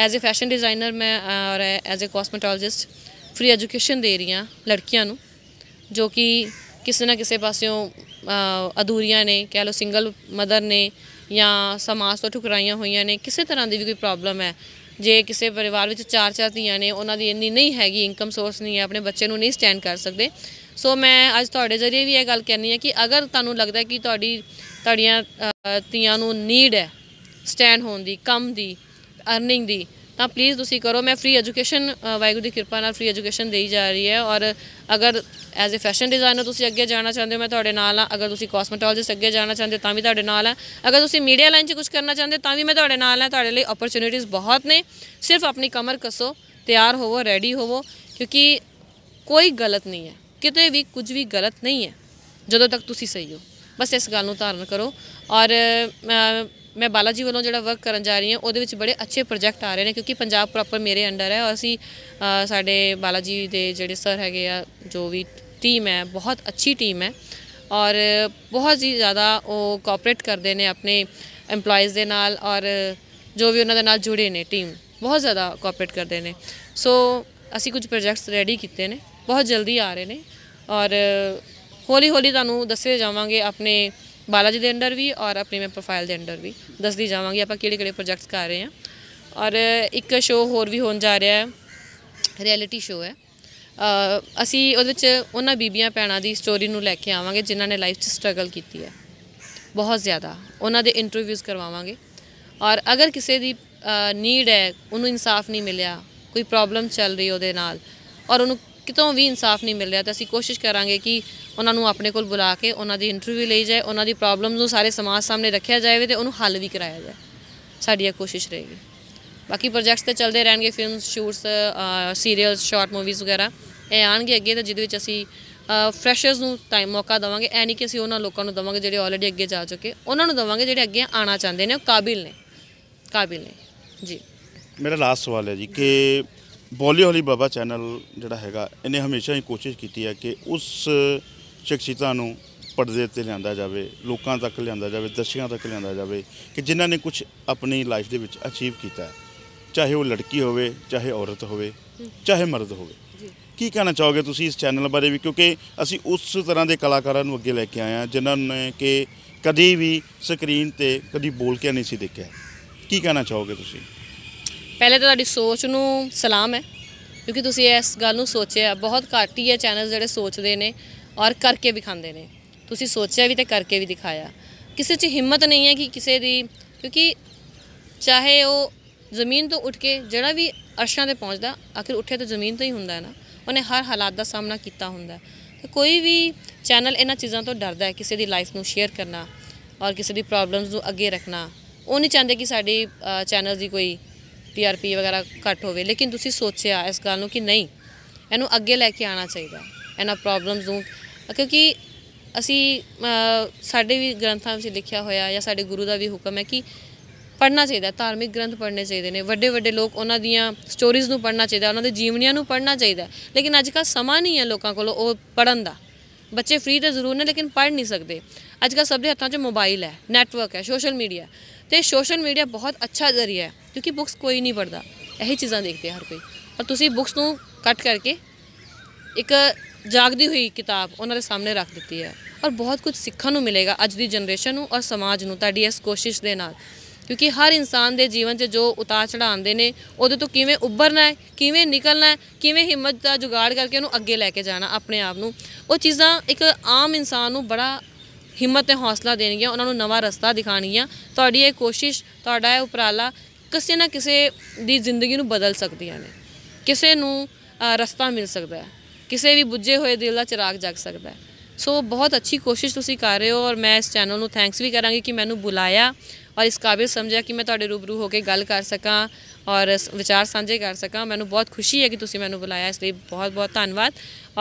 ਐਜ਼ ਅ ਫੈਸ਼ਨ ਡਿਜ਼ਾਈਨਰ ਮੈਂ ਔਰ as a cosmetologist free education ਦੇ ਰਹੀ ਹਾਂ ਲੜਕੀਆਂ ਨੂੰ ਜੋ ਕਿ ਕਿਸੇ ਨਾ ਕਿਸੇ ਪਾਸਿਓਂ ਅਧੂਰੀਆਂ ਨੇ ਕਹਿ ਲੋ ਸਿੰਗਲ ਮਦਰ ਨੇ ਜਾਂ ਸਮਾਜ ਤੋਂ ਠੁਕਰਾਈਆਂ ਹੋਈਆਂ ਨੇ ਕਿਸੇ ਤਰ੍ਹਾਂ ਦੀ ਵੀ ਕੋਈ ਪ੍ਰੋਬਲਮ ਹੈ ਜੇ ਕਿਸੇ ਪਰਿਵਾਰ ਵਿੱਚ ਚਾਰ ਚਾਰ ਧੀਆਂ ਨੇ ਉਹਨਾਂ ਦੀ ਇੰਨੀ ਨਹੀਂ ਹੈਗੀ ਇਨਕਮ ਸੋਰਸ ਨਹੀਂ ਹੈ ਆਪਣੇ ਬੱਚੇ ਨੂੰ ਨਹੀਂ ਸਟੈਂਡ ਕਰ ਸਕਦੇ ਸੋ ਮੈਂ ਅੱਜ ਤੁਹਾਡੇ ਜ਼ਰੀਏ ਵੀ ਇਹ ਗੱਲ ਕਹਿਣੀ ਹੈ ਕਿ ਅਗਰ ਤੁਹਾਨੂੰ ਲੱਗਦਾ ਕਿ ਤੁਹਾਡੀ ਤੁਹਾਡੀਆਂ ਧੀਆਂ ਨੂੰ ਨੀਡ ਹੈ ਸਟੈਂਡ ਹੋਣ ਦੀ ਕੰਮ ਦੀ ਅਰਨਿੰਗ ਦੀ ਤਾਂ ਪਲੀਜ਼ ਤੁਸੀਂ ਕਰੋ ਮੈਂ ਫ੍ਰੀ ਐਜੂਕੇਸ਼ਨ ਵਾਹਿਗੁਰੂ ਦੀ ਕਿਰਪਾ ਨਾਲ ਫ੍ਰੀ ਐਜੂਕੇਸ਼ਨ ਦੇਈ ਜਾ ਰਹੀ ਹੈ ਔਰ ਅਗਰ ਐਜ਼ ਅ ਫੈਸ਼ਨ ਡਿਜ਼ਾਈਨਰ ਤੁਸੀਂ ਅੱਗੇ ਜਾਣਾ ਚਾਹੁੰਦੇ ਹੋ ਮੈਂ ਤੁਹਾਡੇ ਨਾਲ ਆ ਅਗਰ ਤੁਸੀਂ ਕਾਸਮੈਟੋਲੋਜਿਸਟ ਅੱਗੇ ਜਾਣਾ ਚਾਹੁੰਦੇ ਹੋ ਤਾਂ ਵੀ ਤੁਹਾਡੇ ਨਾਲ ਆ ਅਗਰ ਤੁਸੀਂ ਮੀਡੀਆ ਲਾਈਨ 'ਚ ਕੁਝ ਕਰਨਾ ਚਾਹੁੰਦੇ ਤਾਂ ਵੀ ਮੈਂ ਤੁਹਾਡੇ ਨਾਲ ਆ ਤੁਹਾਡੇ ਲਈ ਓਪਰਚ्युनिटीज ਬਹੁਤ ਨੇ ਸਿਰਫ ਆਪਣੀ ਕਮਰ ਕਸੋ ਤਿਆਰ ਹੋਵੋ ਰੈਡੀ ਹੋਵੋ ਕਿਉਂਕਿ ਕੋਈ ਗਲਤ ਨਹੀਂ ਹੈ ਕਿਤੇ ਵੀ ਕੁਝ ਵੀ ਗਲਤ ਨਹੀਂ ਹੈ ਜਦੋਂ ਤੱਕ ਤੁਸੀਂ ਸਹੀ ਹੋ ਬਸ ਇਸ ਗੱਲ ਨੂੰ ਧਾਰਨ ਕਰੋ ਔਰ ਮੈਂ ਬਾਲਾਜੀ ਵੱਲੋਂ ਜਿਹੜਾ ਵਰਕ ਕਰਨ ਜਾ ਰਹੀ ਹਾਂ ਉਹਦੇ ਵਿੱਚ ਬੜੇ ਅੱਛੇ ਪ੍ਰੋਜੈਕਟ ਆ ਰਹੇ ਨੇ ਕਿਉਂਕਿ ਪੰਜਾਬ ਪ੍ਰੋਪਰ ਮੇਰੇ ਅੰਡਰ ਹੈ ਔਰ ਅਸੀਂ ਸਾਡੇ ਬਾਲਾਜੀ ਦੇ ਜਿਹੜੇ ਸਰ ਹੈਗੇ ਆ ਜੋ ਵੀ ਟੀਮ ਹੈ ਬਹੁਤ ਅੱਛੀ ਟੀਮ ਹੈ ਔਰ ਬਹੁਤ ਹੀ ਜ਼ਿਆਦਾ ਉਹ ਕੋਆਪਰੇਟ ਕਰਦੇ ਨੇ ਆਪਣੇ EMPLOYEES ਦੇ ਨਾਲ ਔਰ ਜੋ ਵੀ ਉਹਨਾਂ ਦੇ ਨਾਲ ਜੁੜੇ ਨੇ ਟੀਮ ਬਹੁਤ ਜ਼ਿਆਦਾ ਕੋਆਪਰੇਟ ਕਰਦੇ ਨੇ ਸੋ ਅਸੀਂ ਕੁਝ ਪ੍ਰੋਜੈਕਟਸ ਰੈਡੀ ਕੀਤੇ ਨੇ ਬਹੁਤ ਜਲਦੀ ਆ ਰਹੇ ਨੇ ਔਰ ਹੌਲੀ ਹੌਲੀ ਤੁਹਾਨੂੰ ਦੱਸੇ ਜਾਵਾਂਗੇ ਆਪਣੇ ਬਾਲਾਜੀ ਦੇ ਅੰਡਰ ਵੀ ਔਰ ਆਪਣੀ ਮੈਂ ਪ੍ਰੋਫਾਈਲ ਦੇ ਅੰਡਰ ਵੀ ਦੱਸਦੀ ਜਾਵਾਂਗੀ ਆਪਾਂ ਕਿਹੜੇ ਕਿਹੜੇ ਪ੍ਰੋਜੈਕਟਸ ਕਰ ਰਹੇ ਹਾਂ ਔਰ ਇੱਕ ਸ਼ੋਅ ਹੋਰ ਵੀ ਹੋਣ ਜਾ ਰਿਹਾ ਹੈ ਰਿਐਲਿਟੀ ਸ਼ੋਅ ਹੈ ਅਸੀਂ ਉਹਦੇ ਵਿੱਚ ਉਹਨਾਂ ਬੀਬੀਆਂ ਪੈਣਾ ਦੀ ਸਟੋਰੀ ਨੂੰ ਲੈ ਕੇ ਆਵਾਂਗੇ ਜਿਨ੍ਹਾਂ ਨੇ ਲਾਈਫ 'ਚ ਸਟਰਗਲ ਕੀਤੀ ਹੈ ਬਹੁਤ ਜ਼ਿਆਦਾ ਉਹਨਾਂ ਦੇ ਇੰਟਰਵਿਊਜ਼ ਕਰਵਾਵਾਂਗੇ ਔਰ ਅਗਰ ਕਿਸੇ ਦੀ ਨੀਡ ਹੈ ਉਹਨੂੰ ਇਨਸਾਫ ਨਹੀਂ ਮਿਲਿਆ ਕੋਈ ਪ੍ਰੋਬਲਮ ਚੱਲ ਰਹੀ ਉਹਦੇ ਨਾਲ ਔਰ ਉਹਨੂੰ ਕਿਤੋਂ ਵੀ ਇਨਸਾਫ ਨਹੀਂ ਮਿਲ ਰਿਹਾ ਤਾਂ ਅਸੀਂ ਕੋਸ਼ਿਸ਼ ਕਰਾਂਗੇ ਕਿ ਉਹਨਾਂ ਨੂੰ ਆਪਣੇ ਕੋਲ ਬੁਲਾ ਕੇ ਉਹਨਾਂ ਦੀ ਇੰਟਰਵਿਊ ਲਈ ਜਾਏ ਉਹਨਾਂ ਦੀ ਪ੍ਰੋਬਲਮਸ ਨੂੰ ਸਾਰੇ ਸਮਾਜ ਸਾਹਮਣੇ ਰੱਖਿਆ ਜਾਵੇ ਤੇ ਉਹਨੂੰ ਹੱਲ ਵੀ ਕਰਾਇਆ ਜਾਏ ਸਾਡੀ ਇਹ ਕੋਸ਼ਿਸ਼ ਰਹੇਗੀ ਬਾਕੀ ਪ੍ਰੋਜੈਕਟਸ ਤੇ ਚੱਲਦੇ ਰਹਿਣਗੇ films shoots serials short movies ਵਗੈਰਾ ਇਹ ਆਣਗੇ ਅੱਗੇ ਤਾਂ ਜਿਹਦੇ ਵਿੱਚ ਅਸੀਂ ਫਰੈਸ਼ਰਸ ਨੂੰ ਟਾਈਮ ਮੌਕਾ ਦਵਾਂਗੇ ਐ ਨਹੀਂ ਕਿ ਅਸੀਂ ਉਹਨਾਂ ਲੋਕਾਂ ਨੂੰ ਦਵਾਂਗੇ ਜਿਹੜੇ ਆਲਰੇਡੀ ਅੱਗੇ ਜਾ ਚੁੱਕੇ ਉਹਨਾਂ ਨੂੰ ਦਵਾਂਗੇ ਜਿਹੜੇ ਅੱਗੇ ਆਣਾ ਚਾਹੁੰਦੇ ਨੇ ਉਹ ਕਾਬਿਲ ਨੇ ਕਾਬਿਲ ਨੇ ਜੀ ਮੇਰਾ ਲਾਸਟ ਸਵਾਲ ਹੈ ਜੀ ਕਿ ਬੋਲੀ ਹੋਲੀ ਬਾਬਾ ਚੈਨਲ ਜਿਹੜਾ ਹੈਗਾ ਇਹਨੇ ਹਮੇਸ਼ਾ ਹੀ ਕੋਸ਼ਿਸ਼ ਕੀਤੀ ਹੈ ਕਿ ਉਸ ਸ਼ਖਸੀਅਤਾਂ ਨੂੰ ਪਰਦੇ ਤੇ ਲਿਆਂਦਾ ਜਾਵੇ ਲੋਕਾਂ ਤੱਕ ਲਿਆਂਦਾ ਜਾਵੇ ਦਰਸ਼ਕਾਂ ਤੱਕ ਲਿਆਂਦਾ ਜਾਵੇ ਕਿ ਜਿਨ੍ਹਾਂ ਨੇ ਕੁਝ ਆਪਣੀ ਲਾਈਫ ਦੇ ਵਿੱਚ ਅਚੀਵ ਕੀਤਾ ਹੈ ਚਾਹੇ ਉਹ ਲੜਕੀ ਹੋਵੇ ਚਾਹੇ ਔਰਤ ਹੋਵੇ ਚਾਹੇ ਮਰਦ ਹੋਵੇ ਕੀ ਕਹਿਣਾ ਚਾਹੋਗੇ ਤੁਸੀਂ ਇਸ ਚੈਨਲ ਬਾਰੇ ਵੀ ਕਿਉਂਕਿ ਅਸੀਂ ਉਸ ਤਰ੍ਹਾਂ ਦੇ ਕਲਾਕਾਰਾਂ ਨੂੰ ਅੱਗੇ ਲੈ ਕੇ ਆਏ ਆ ਜਿਨ੍ਹਾਂ ਨੇ ਕਿ ਕਦੀ ਵੀ ਸਕਰੀਨ ਤੇ ਕਦੀ ਬੋਲ ਕੇ ਨਹੀਂ ਸੀ ਦੇਖਿਆ ਕੀ ਕਹਿਣਾ ਚਾਹੋਗੇ ਤੁਸੀਂ ਪਹਿਲੇ ਤਾਂ ਤੁਹਾਡੀ ਸੋਚ ਨੂੰ ਸਲਾਮ ਹੈ ਕਿਉਂਕਿ ਤੁਸੀਂ ਇਸ ਗੱਲ ਨੂੰ ਸੋਚਿਆ ਬਹੁਤ ਘੱਟ ਹੀ ਹੈ ਚੈਨਲ ਜਿਹੜੇ ਸੋਚਦੇ ਨੇ ਔਰ ਕਰਕੇ ਵਿਖਾਉਂਦੇ ਨੇ ਤੁਸੀਂ ਸੋਚਿਆ ਵੀ ਤੇ ਕਰਕੇ ਵੀ ਦਿਖਾਇਆ ਕਿਸੇ 'ਚ ਹਿੰਮਤ ਨਹੀਂ ਹੈ ਕਿ ਕਿਸੇ ਦੀ ਕਿਉਂਕਿ ਚਾਹੇ ਉਹ ਜ਼ਮੀਨ ਤੋਂ ਉੱਠ ਕੇ ਜਿਹੜਾ ਵੀ ਅਰਸ਼ਾਂ ਤੇ ਪਹੁੰਚਦਾ ਆਖਿਰ ਉੱਠੇ ਤਾਂ ਜ਼ਮੀਨ ਤੋਂ ਹੀ ਹੁੰਦਾ ਹੈ ਨਾ ਉਹਨੇ ਹਰ ਹਾਲਾਤ ਦਾ ਸਾਹਮਣਾ ਕੀਤਾ ਹੁੰਦਾ ਤੇ ਕੋਈ ਵੀ ਚੈਨਲ ਇਹਨਾਂ ਚੀਜ਼ਾਂ ਤੋਂ ਡਰਦਾ ਹੈ ਕਿਸੇ ਦੀ ਲਾਈਫ ਨੂੰ ਸ਼ੇਅਰ ਕਰਨਾ ਔਰ ਕਿਸੇ ਦੀ ਪ੍ਰੋਬਲਮਸ ਨੂੰ ਅੱਗੇ ਰੱਖਣਾ ਉਹ ਨਹੀਂ ਚਾਹੁੰਦੇ ਕਿ ਸਾਡੀ ਚੈਨਲ ਦੀ ਕੋਈ ਪੀਆਰਪੀ ਵਗੈਰਾ ਘੱਟ ਹੋਵੇ ਲੇਕਿਨ ਤੁਸੀਂ ਸੋਚਿਆ ਇਸ ਗੱਲ ਨੂੰ ਕਿ ਨਹੀਂ ਇਹਨੂੰ ਅੱਗੇ ਲੈ ਕੇ ਆਉਣਾ ਚਾਹੀਦਾ ਇਹਨਾਂ ਪ੍ਰੋਬਲਮਸ ਨੂੰ ਕਿਉਂਕਿ ਅਸੀਂ ਸਾਡੇ ਵੀ ਗ੍ਰੰਥਾਂ ਵਿੱਚ ਲਿਖਿਆ ਹੋਇਆ ਜਾਂ ਸਾਡੇ ਗੁਰੂ ਦਾ ਵੀ ਹੁਕਮ ਹੈ ਕਿ ਪੜਨਾ ਚਾਹੀਦਾ ਧਾਰਮਿਕ ਗ੍ਰੰਥ ਪੜਨੇ ਚਾਹੀਦੇ ਨੇ ਵੱਡੇ ਵੱਡੇ ਲੋਕ ਉਹਨਾਂ ਦੀਆਂ ਸਟੋਰੀਜ਼ ਨੂੰ ਪੜਨਾ ਚਾਹੀਦਾ ਉਹਨਾਂ ਦੇ ਜੀਵਨੀਆਂ ਨੂੰ ਪੜਨਾ ਚਾਹੀਦਾ ਲੇਕਿਨ ਅੱਜ ਕੱਲ ਸਮਾਂ ਨਹੀਂ ਹੈ ਲੋਕਾਂ ਕੋਲ ਉਹ ਪੜਨ ਦਾ ਬੱਚੇ ਫ੍ਰੀ ਤਾਂ ਜ਼ਰੂਰ ਨੇ ਲੇਕਿਨ ਪੜ ਨਹੀਂ ਸਕਦੇ ਅੱਜ ਕੱਲ ਸਭ ਦੇ ਹੱਥਾਂ 'ਚ ਮੋਬਾਈਲ ਹੈ ਨੈਟਵਰਕ ਹੈ ਸੋਸ਼ਲ ਮੀਡੀਆ ਤੇ ਸੋਸ਼ਲ ਮੀਡੀਆ ਬਹੁਤ ਅੱਛਾ ਜ਼ਰੀਆ ਹੈ ਕਿਉਂਕਿ ਬੁక్స్ ਕੋਈ ਨਹੀਂ ਪੜਦਾ ਇਹੀ ਚੀਜ਼ਾਂ ਦੇਖਦੇ ਹਰ ਕੋਈ ਪਰ ਤੁਸੀਂ ਬੁక్స్ ਨੂੰ ਕੱਟ ਕਰਕੇ ਇੱਕ ਜਾਗਦੀ ਹੋਈ ਕਿਤਾਬ ਉਹਨਾਂ ਦੇ ਸਾਹਮਣੇ ਰੱਖ ਦਿੱਤੀ ਹੈ ਔਰ ਬਹੁਤ ਕੁਝ ਸਿੱਖਣ ਨੂੰ ਮਿਲੇਗਾ ਅੱਜ ਦੀ ਜਨਰੇਸ਼ਨ ਨੂੰ ਔਰ ਸਮਾਜ ਨੂੰ ਤੁਹਾਡੀ ਇਸ ਕੋਸ਼ਿਸ਼ ਦੇ ਨਾਲ ਕਿਉਂਕਿ ਹਰ ਇਨਸਾਨ ਦੇ ਜੀਵਨ 'ਚ ਜੋ ਉਤਾਰ ਚੜਾਉਂਦੇ ਆਉਂਦੇ ਨੇ ਉਹਦੇ ਤੋਂ ਕਿਵੇਂ ਉੱਭਰਨਾ ਹੈ ਕਿਵੇਂ ਨਿਕਲਣਾ ਹੈ ਕਿਵੇਂ ਹਿੰਮਤ ਦਾ ਜੁਗਾੜ ਕਰਕੇ ਉਹਨੂੰ ਅੱਗੇ ਲੈ ਕੇ ਜਾਣਾ ਆਪਣੇ ਆਪ ਨੂੰ ਉਹ ਚੀਜ਼ਾਂ ਇੱਕ ਆਮ ਇਨਸਾਨ ਨੂੰ ਬੜਾ ਹਿੰਮਤ ਤੇ ਹੌਸਲਾ ਦੇਣਗੀਆਂ ਉਹਨਾਂ ਨੂੰ ਨਵਾਂ ਰਸਤਾ ਦਿਖਾਣਗੀਆਂ ਤੁਹਾਡੀ ਇਹ ਕੋਸ਼ਿਸ਼ ਤੁਹਾਡਾ ਇਹ ਉਪਰਾਲਾ ਕਿਸੇ ਨਾ ਕਿਸੇ ਦੀ ਜ਼ਿੰਦਗੀ ਨੂੰ ਬਦਲ ਸਕਦੀਆਂ ਨੇ ਕਿਸੇ ਨੂੰ ਰਸਤਾ ਮਿਲ ਸਕਦਾ ਹੈ ਕਿਸੇ ਵੀ ਬੁੱਝੇ ਹੋਏ ਦਿਲ ਦਾ ਚਿਰਾਗ ਜਗ ਸਕਦਾ ਸੋ ਬਹੁਤ ਅੱਛੀ ਕੋਸ਼ਿਸ਼ ਤੁਸੀਂ ਕਰ ਰਹੇ ਹੋ ਔਰ ਮੈਂ ਇਸ ਚੈਨਲ ਨੂੰ ਥੈਂਕਸ ਵੀ ਕਰਾਂਗੀ ਕਿ ਮੈਨੂੰ ਬੁਲਾਇਆ ਔਰ ਇਸ ਕਾਬਿਲ ਸਮਝਿਆ ਕਿ ਮੈਂ ਤੁਹਾਡੇ ਰੂਬਰੂ ਹੋ ਕੇ ਗੱਲ ਕਰ ਸਕਾਂ ਔਰ ਵਿਚਾਰ ਸਾਂਝੇ ਕਰ ਸਕਾਂ ਮੈਨੂੰ ਬਹੁਤ ਖੁਸ਼ੀ ਹੈ ਕਿ ਤੁਸੀਂ ਮੈਨੂੰ ਬੁਲਾਇਆ ਇਸ ਲਈ ਬਹੁਤ ਬਹੁਤ ਧੰਨਵਾਦ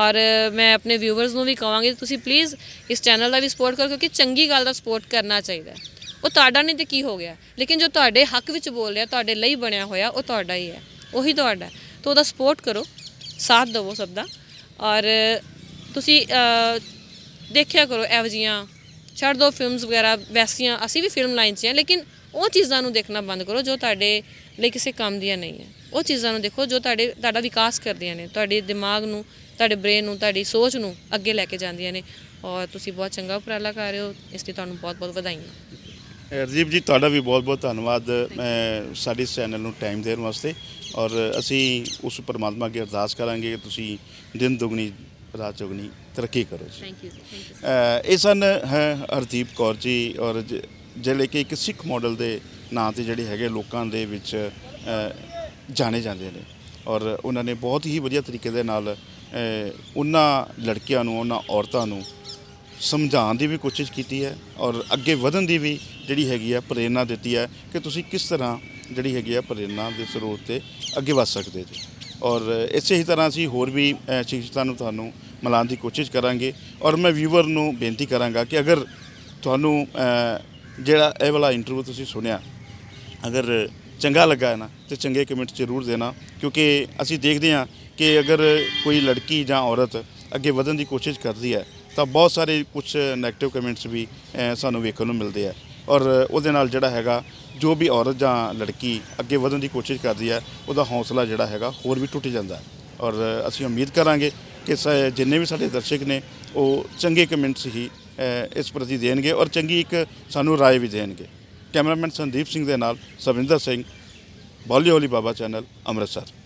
ਔਰ ਮੈਂ ਆਪਣੇ ਵਿਊਅਰਸ ਨੂੰ ਵੀ ਕਹਾਂਗੀ ਤੁਸੀਂ ਪਲੀਜ਼ ਇਸ ਚੈਨਲ ਦਾ ਵੀ ਸਪੋਰਟ ਕਰੋ ਕਿਉਂਕਿ ਚੰਗੀ ਗੱਲ ਦਾ ਸਪੋਰਟ ਕਰਨਾ ਚਾਹੀਦਾ ਉਹ ਤੁਹਾਡਾ ਨਹੀਂ ਤੇ ਕੀ ਹੋ ਗਿਆ ਲੇਕਿਨ ਜੋ ਤੁਹਾਡੇ ਹੱਕ ਵਿੱਚ ਬੋਲ ਰਿਹਾ ਤੁਹਾਡੇ ਲਈ ਬਣਿਆ ਹੋਇਆ ਉਹ ਤੁਹਾਡਾ ਹੀ ਹੈ ਉਹੀ ਤੁਹਾਡਾ ਤੋਂ ਉਹਦਾ ਸਪੋਰਟ ਕਰੋ ਸਾਥ ਦਿਵੋ ਸਭ ਦਾ ਔਰ ਤੁਸੀਂ ਦੇਖਿਆ ਕਰੋ ਐਵ ਜੀਆਂ ਛੱਡ ਦੋ ਫਿਲਮਸ ਵਗੈਰਾ ਵੈਸੀਆਂ ਅਸੀਂ ਵੀ ਫਿਲਮ ਲਾਈਨ 'ਚ ਹਾਂ ਲੇਕਿਨ ਉਹ ਚੀਜ਼ਾਂ ਨੂੰ ਦੇਖਣਾ ਬੰਦ ਕਰੋ ਜੋ ਤੁਹਾਡੇ ਲਈ ਕਿਸੇ ਕੰਮ ਦੀਆਂ ਨਹੀਂ ਹੈ ਉਹ ਚੀਜ਼ਾਂ ਨੂੰ ਦੇਖੋ ਜੋ ਤੁਹਾਡੇ ਤੁਹਾਡਾ ਵਿਕਾਸ ਕਰਦੀਆਂ ਨੇ ਤੁਹਾਡੇ ਦਿਮਾਗ ਨੂੰ ਤੁਹਾਡੇ ਬ੍ਰੇਨ ਨੂੰ ਤੁਹਾਡੀ ਸੋਚ ਨੂੰ ਅੱਗੇ ਲੈ ਕੇ ਜਾਂਦੀਆਂ ਨੇ ਔਰ ਤੁਸੀਂ ਬਹੁਤ ਚੰਗਾ ਉਪਰਾਲਾ ਕਰ ਰਹੇ ਹੋ ਇਸ ਲਈ ਤੁਹਾਨੂੰ ਬਹੁਤ-ਬਹੁਤ ਵਧਾਈਆਂ ਰਜੀਬ ਜੀ ਤੁਹਾਡਾ ਵੀ ਬਹੁਤ-ਬਹੁਤ ਧੰਨਵਾਦ ਸਾਡੇ ਚੈਨਲ ਨੂੰ ਟਾਈਮ ਦੇਣ ਵਾਸਤੇ ਔਰ ਅਸੀਂ ਉਸ ਪਰਮਾਤਮਾ ਅਗੇ ਅਰਦਾਸ ਕਰਾਂਗੇ ਕਿ ਤੁਸੀਂ ਦਿਨ ਦੁਗਣੀ ਰਾਤ ਚੁਗਣੀ ਤਰੱਕੀ ਕਰੋ ਥੈਂਕ ਯੂ ਇਹ ਸਨ ਹਰਦੀਪ ਕੌਰ ਜੀ ਔਰ ਜਿਹੜੇ ਕਿ ਇੱਕ ਸਿੱਖ ਮਾਡਲ ਦੇ ਨਾਂ ਤੇ ਜਿਹੜੇ ਹੈਗੇ ਲੋਕਾਂ ਦੇ ਵਿੱਚ ਜਾਣੇ ਜਾਂਦੇ ਨੇ ਔਰ ਉਹਨਾਂ ਨੇ ਬਹੁਤ ਹੀ ਵਧੀਆ ਤਰੀਕੇ ਦੇ ਨਾਲ ਉਹਨਾਂ ਲੜਕੀਆਂ ਨੂੰ ਉਹਨਾਂ ਔਰਤਾਂ ਨੂੰ ਸਮਝਾਉਣ ਦੀ ਵੀ ਕੋਸ਼ਿਸ਼ ਕੀਤੀ ਹੈ ਔਰ ਅੱਗੇ ਵਧਣ ਦੀ ਵੀ ਜਿਹੜੀ ਹੈਗੀ ਆ ਪ੍ਰੇਰਣਾ ਦਿੱਤੀ ਹੈ ਕਿ ਤੁਸੀਂ ਕਿਸ ਤਰ੍ਹਾਂ ਜਿਹੜੀ ਹੈਗੀ ਆ ਪ੍ਰੇਰਣਾ ਦੇ ਸਰੋਤ ਤੇ ਅੱਗੇ ਵਧ ਸਕਦੇ ਜੀ ਔਰ ਇਸੇ ਹੀ ਤਰ੍ਹਾਂ ਅਸੀਂ ਹੋਰ ਵੀ ਸ਼ਿਕਸ਼ਤਾਂ ਨੂੰ ਤੁਹਾਨੂੰ ਮਿਲਾਉਣ ਦੀ ਕੋਸ਼ਿਸ਼ ਕਰਾਂਗੇ ਔਰ ਮੈਂ ਵੀਵਰ ਨੂੰ ਬੇਨਤੀ ਕਰਾਂਗਾ ਕਿ ਅਗਰ ਤੁਹਾਨੂੰ ਜਿਹੜਾ ਇਹ ਵਾਲਾ ਇੰਟਰਵਿਊ ਤੁਸੀਂ ਸੁਣਿਆ ਅਗਰ ਚੰਗਾ ਲੱਗਾ ਨਾ ਤੇ ਚੰਗੇ ਕਮੈਂਟ ਜ਼ਰੂਰ ਦੇਣਾ ਕਿਉਂਕਿ ਅਸੀਂ ਦੇਖਦੇ ਹਾਂ ਕਿ ਅਗਰ ਕੋਈ ਲੜਕੀ ਜਾਂ ਔਰਤ ਅੱਗੇ ਵਧਣ ਦੀ ਕੋਸ਼ਿਸ਼ ਕਰਦੀ ਹੈ ਤਾਂ ਬਹੁਤ ਸਾਰੇ ਕੁਝ 네ਗੇਟਿਵ ਕਮੈਂਟਸ ਵੀ ਸਾਨੂੰ ਵੇਖਣ ਨੂੰ ਮਿਲਦੇ ਆ ਔਰ ਉਹਦੇ ਨਾਲ ਜਿਹੜਾ ਹੈਗਾ ਜੋ ਵੀ ਔਰਤ ਜਾਂ ਲੜਕੀ ਅੱਗੇ ਵਧਣ ਦੀ ਕੋਸ਼ਿਸ਼ ਕਰਦੀ ਹੈ ਉਹਦਾ ਹੌਸਲਾ ਜਿਹੜਾ ਹੈਗਾ ਹੋਰ ਵੀ ਟੁੱਟ ਜਾਂਦਾ ਔਰ ਅਸੀਂ ਉਮੀਦ ਕਰਾਂਗੇ ਕਿ ਜਿੰਨੇ ਵੀ ਸਾਡੇ ਦਰਸ਼ਕ ਨੇ ਉਹ ਚੰਗੇ ਕਮੈਂਟਸ ਹੀ ਇਸ ਪ੍ਰਤੀ ਦੇਣਗੇ ਔਰ ਚੰਗੀ ਇੱਕ ਸਾਨੂੰ رائے ਵੀ ਦੇਣਗੇ ਕੈਮਰਾਮੈਨ ਸੰਦੀਪ ਸਿੰਘ ਦੇ ਨਾਲ ਸਵਿੰਦਰ ਸਿੰਘ ਬੋਲੀ ਹੋਲੀ ਬਾਬਾ ਚੈਨਲ ਅੰਮ੍ਰਿਤਸਰ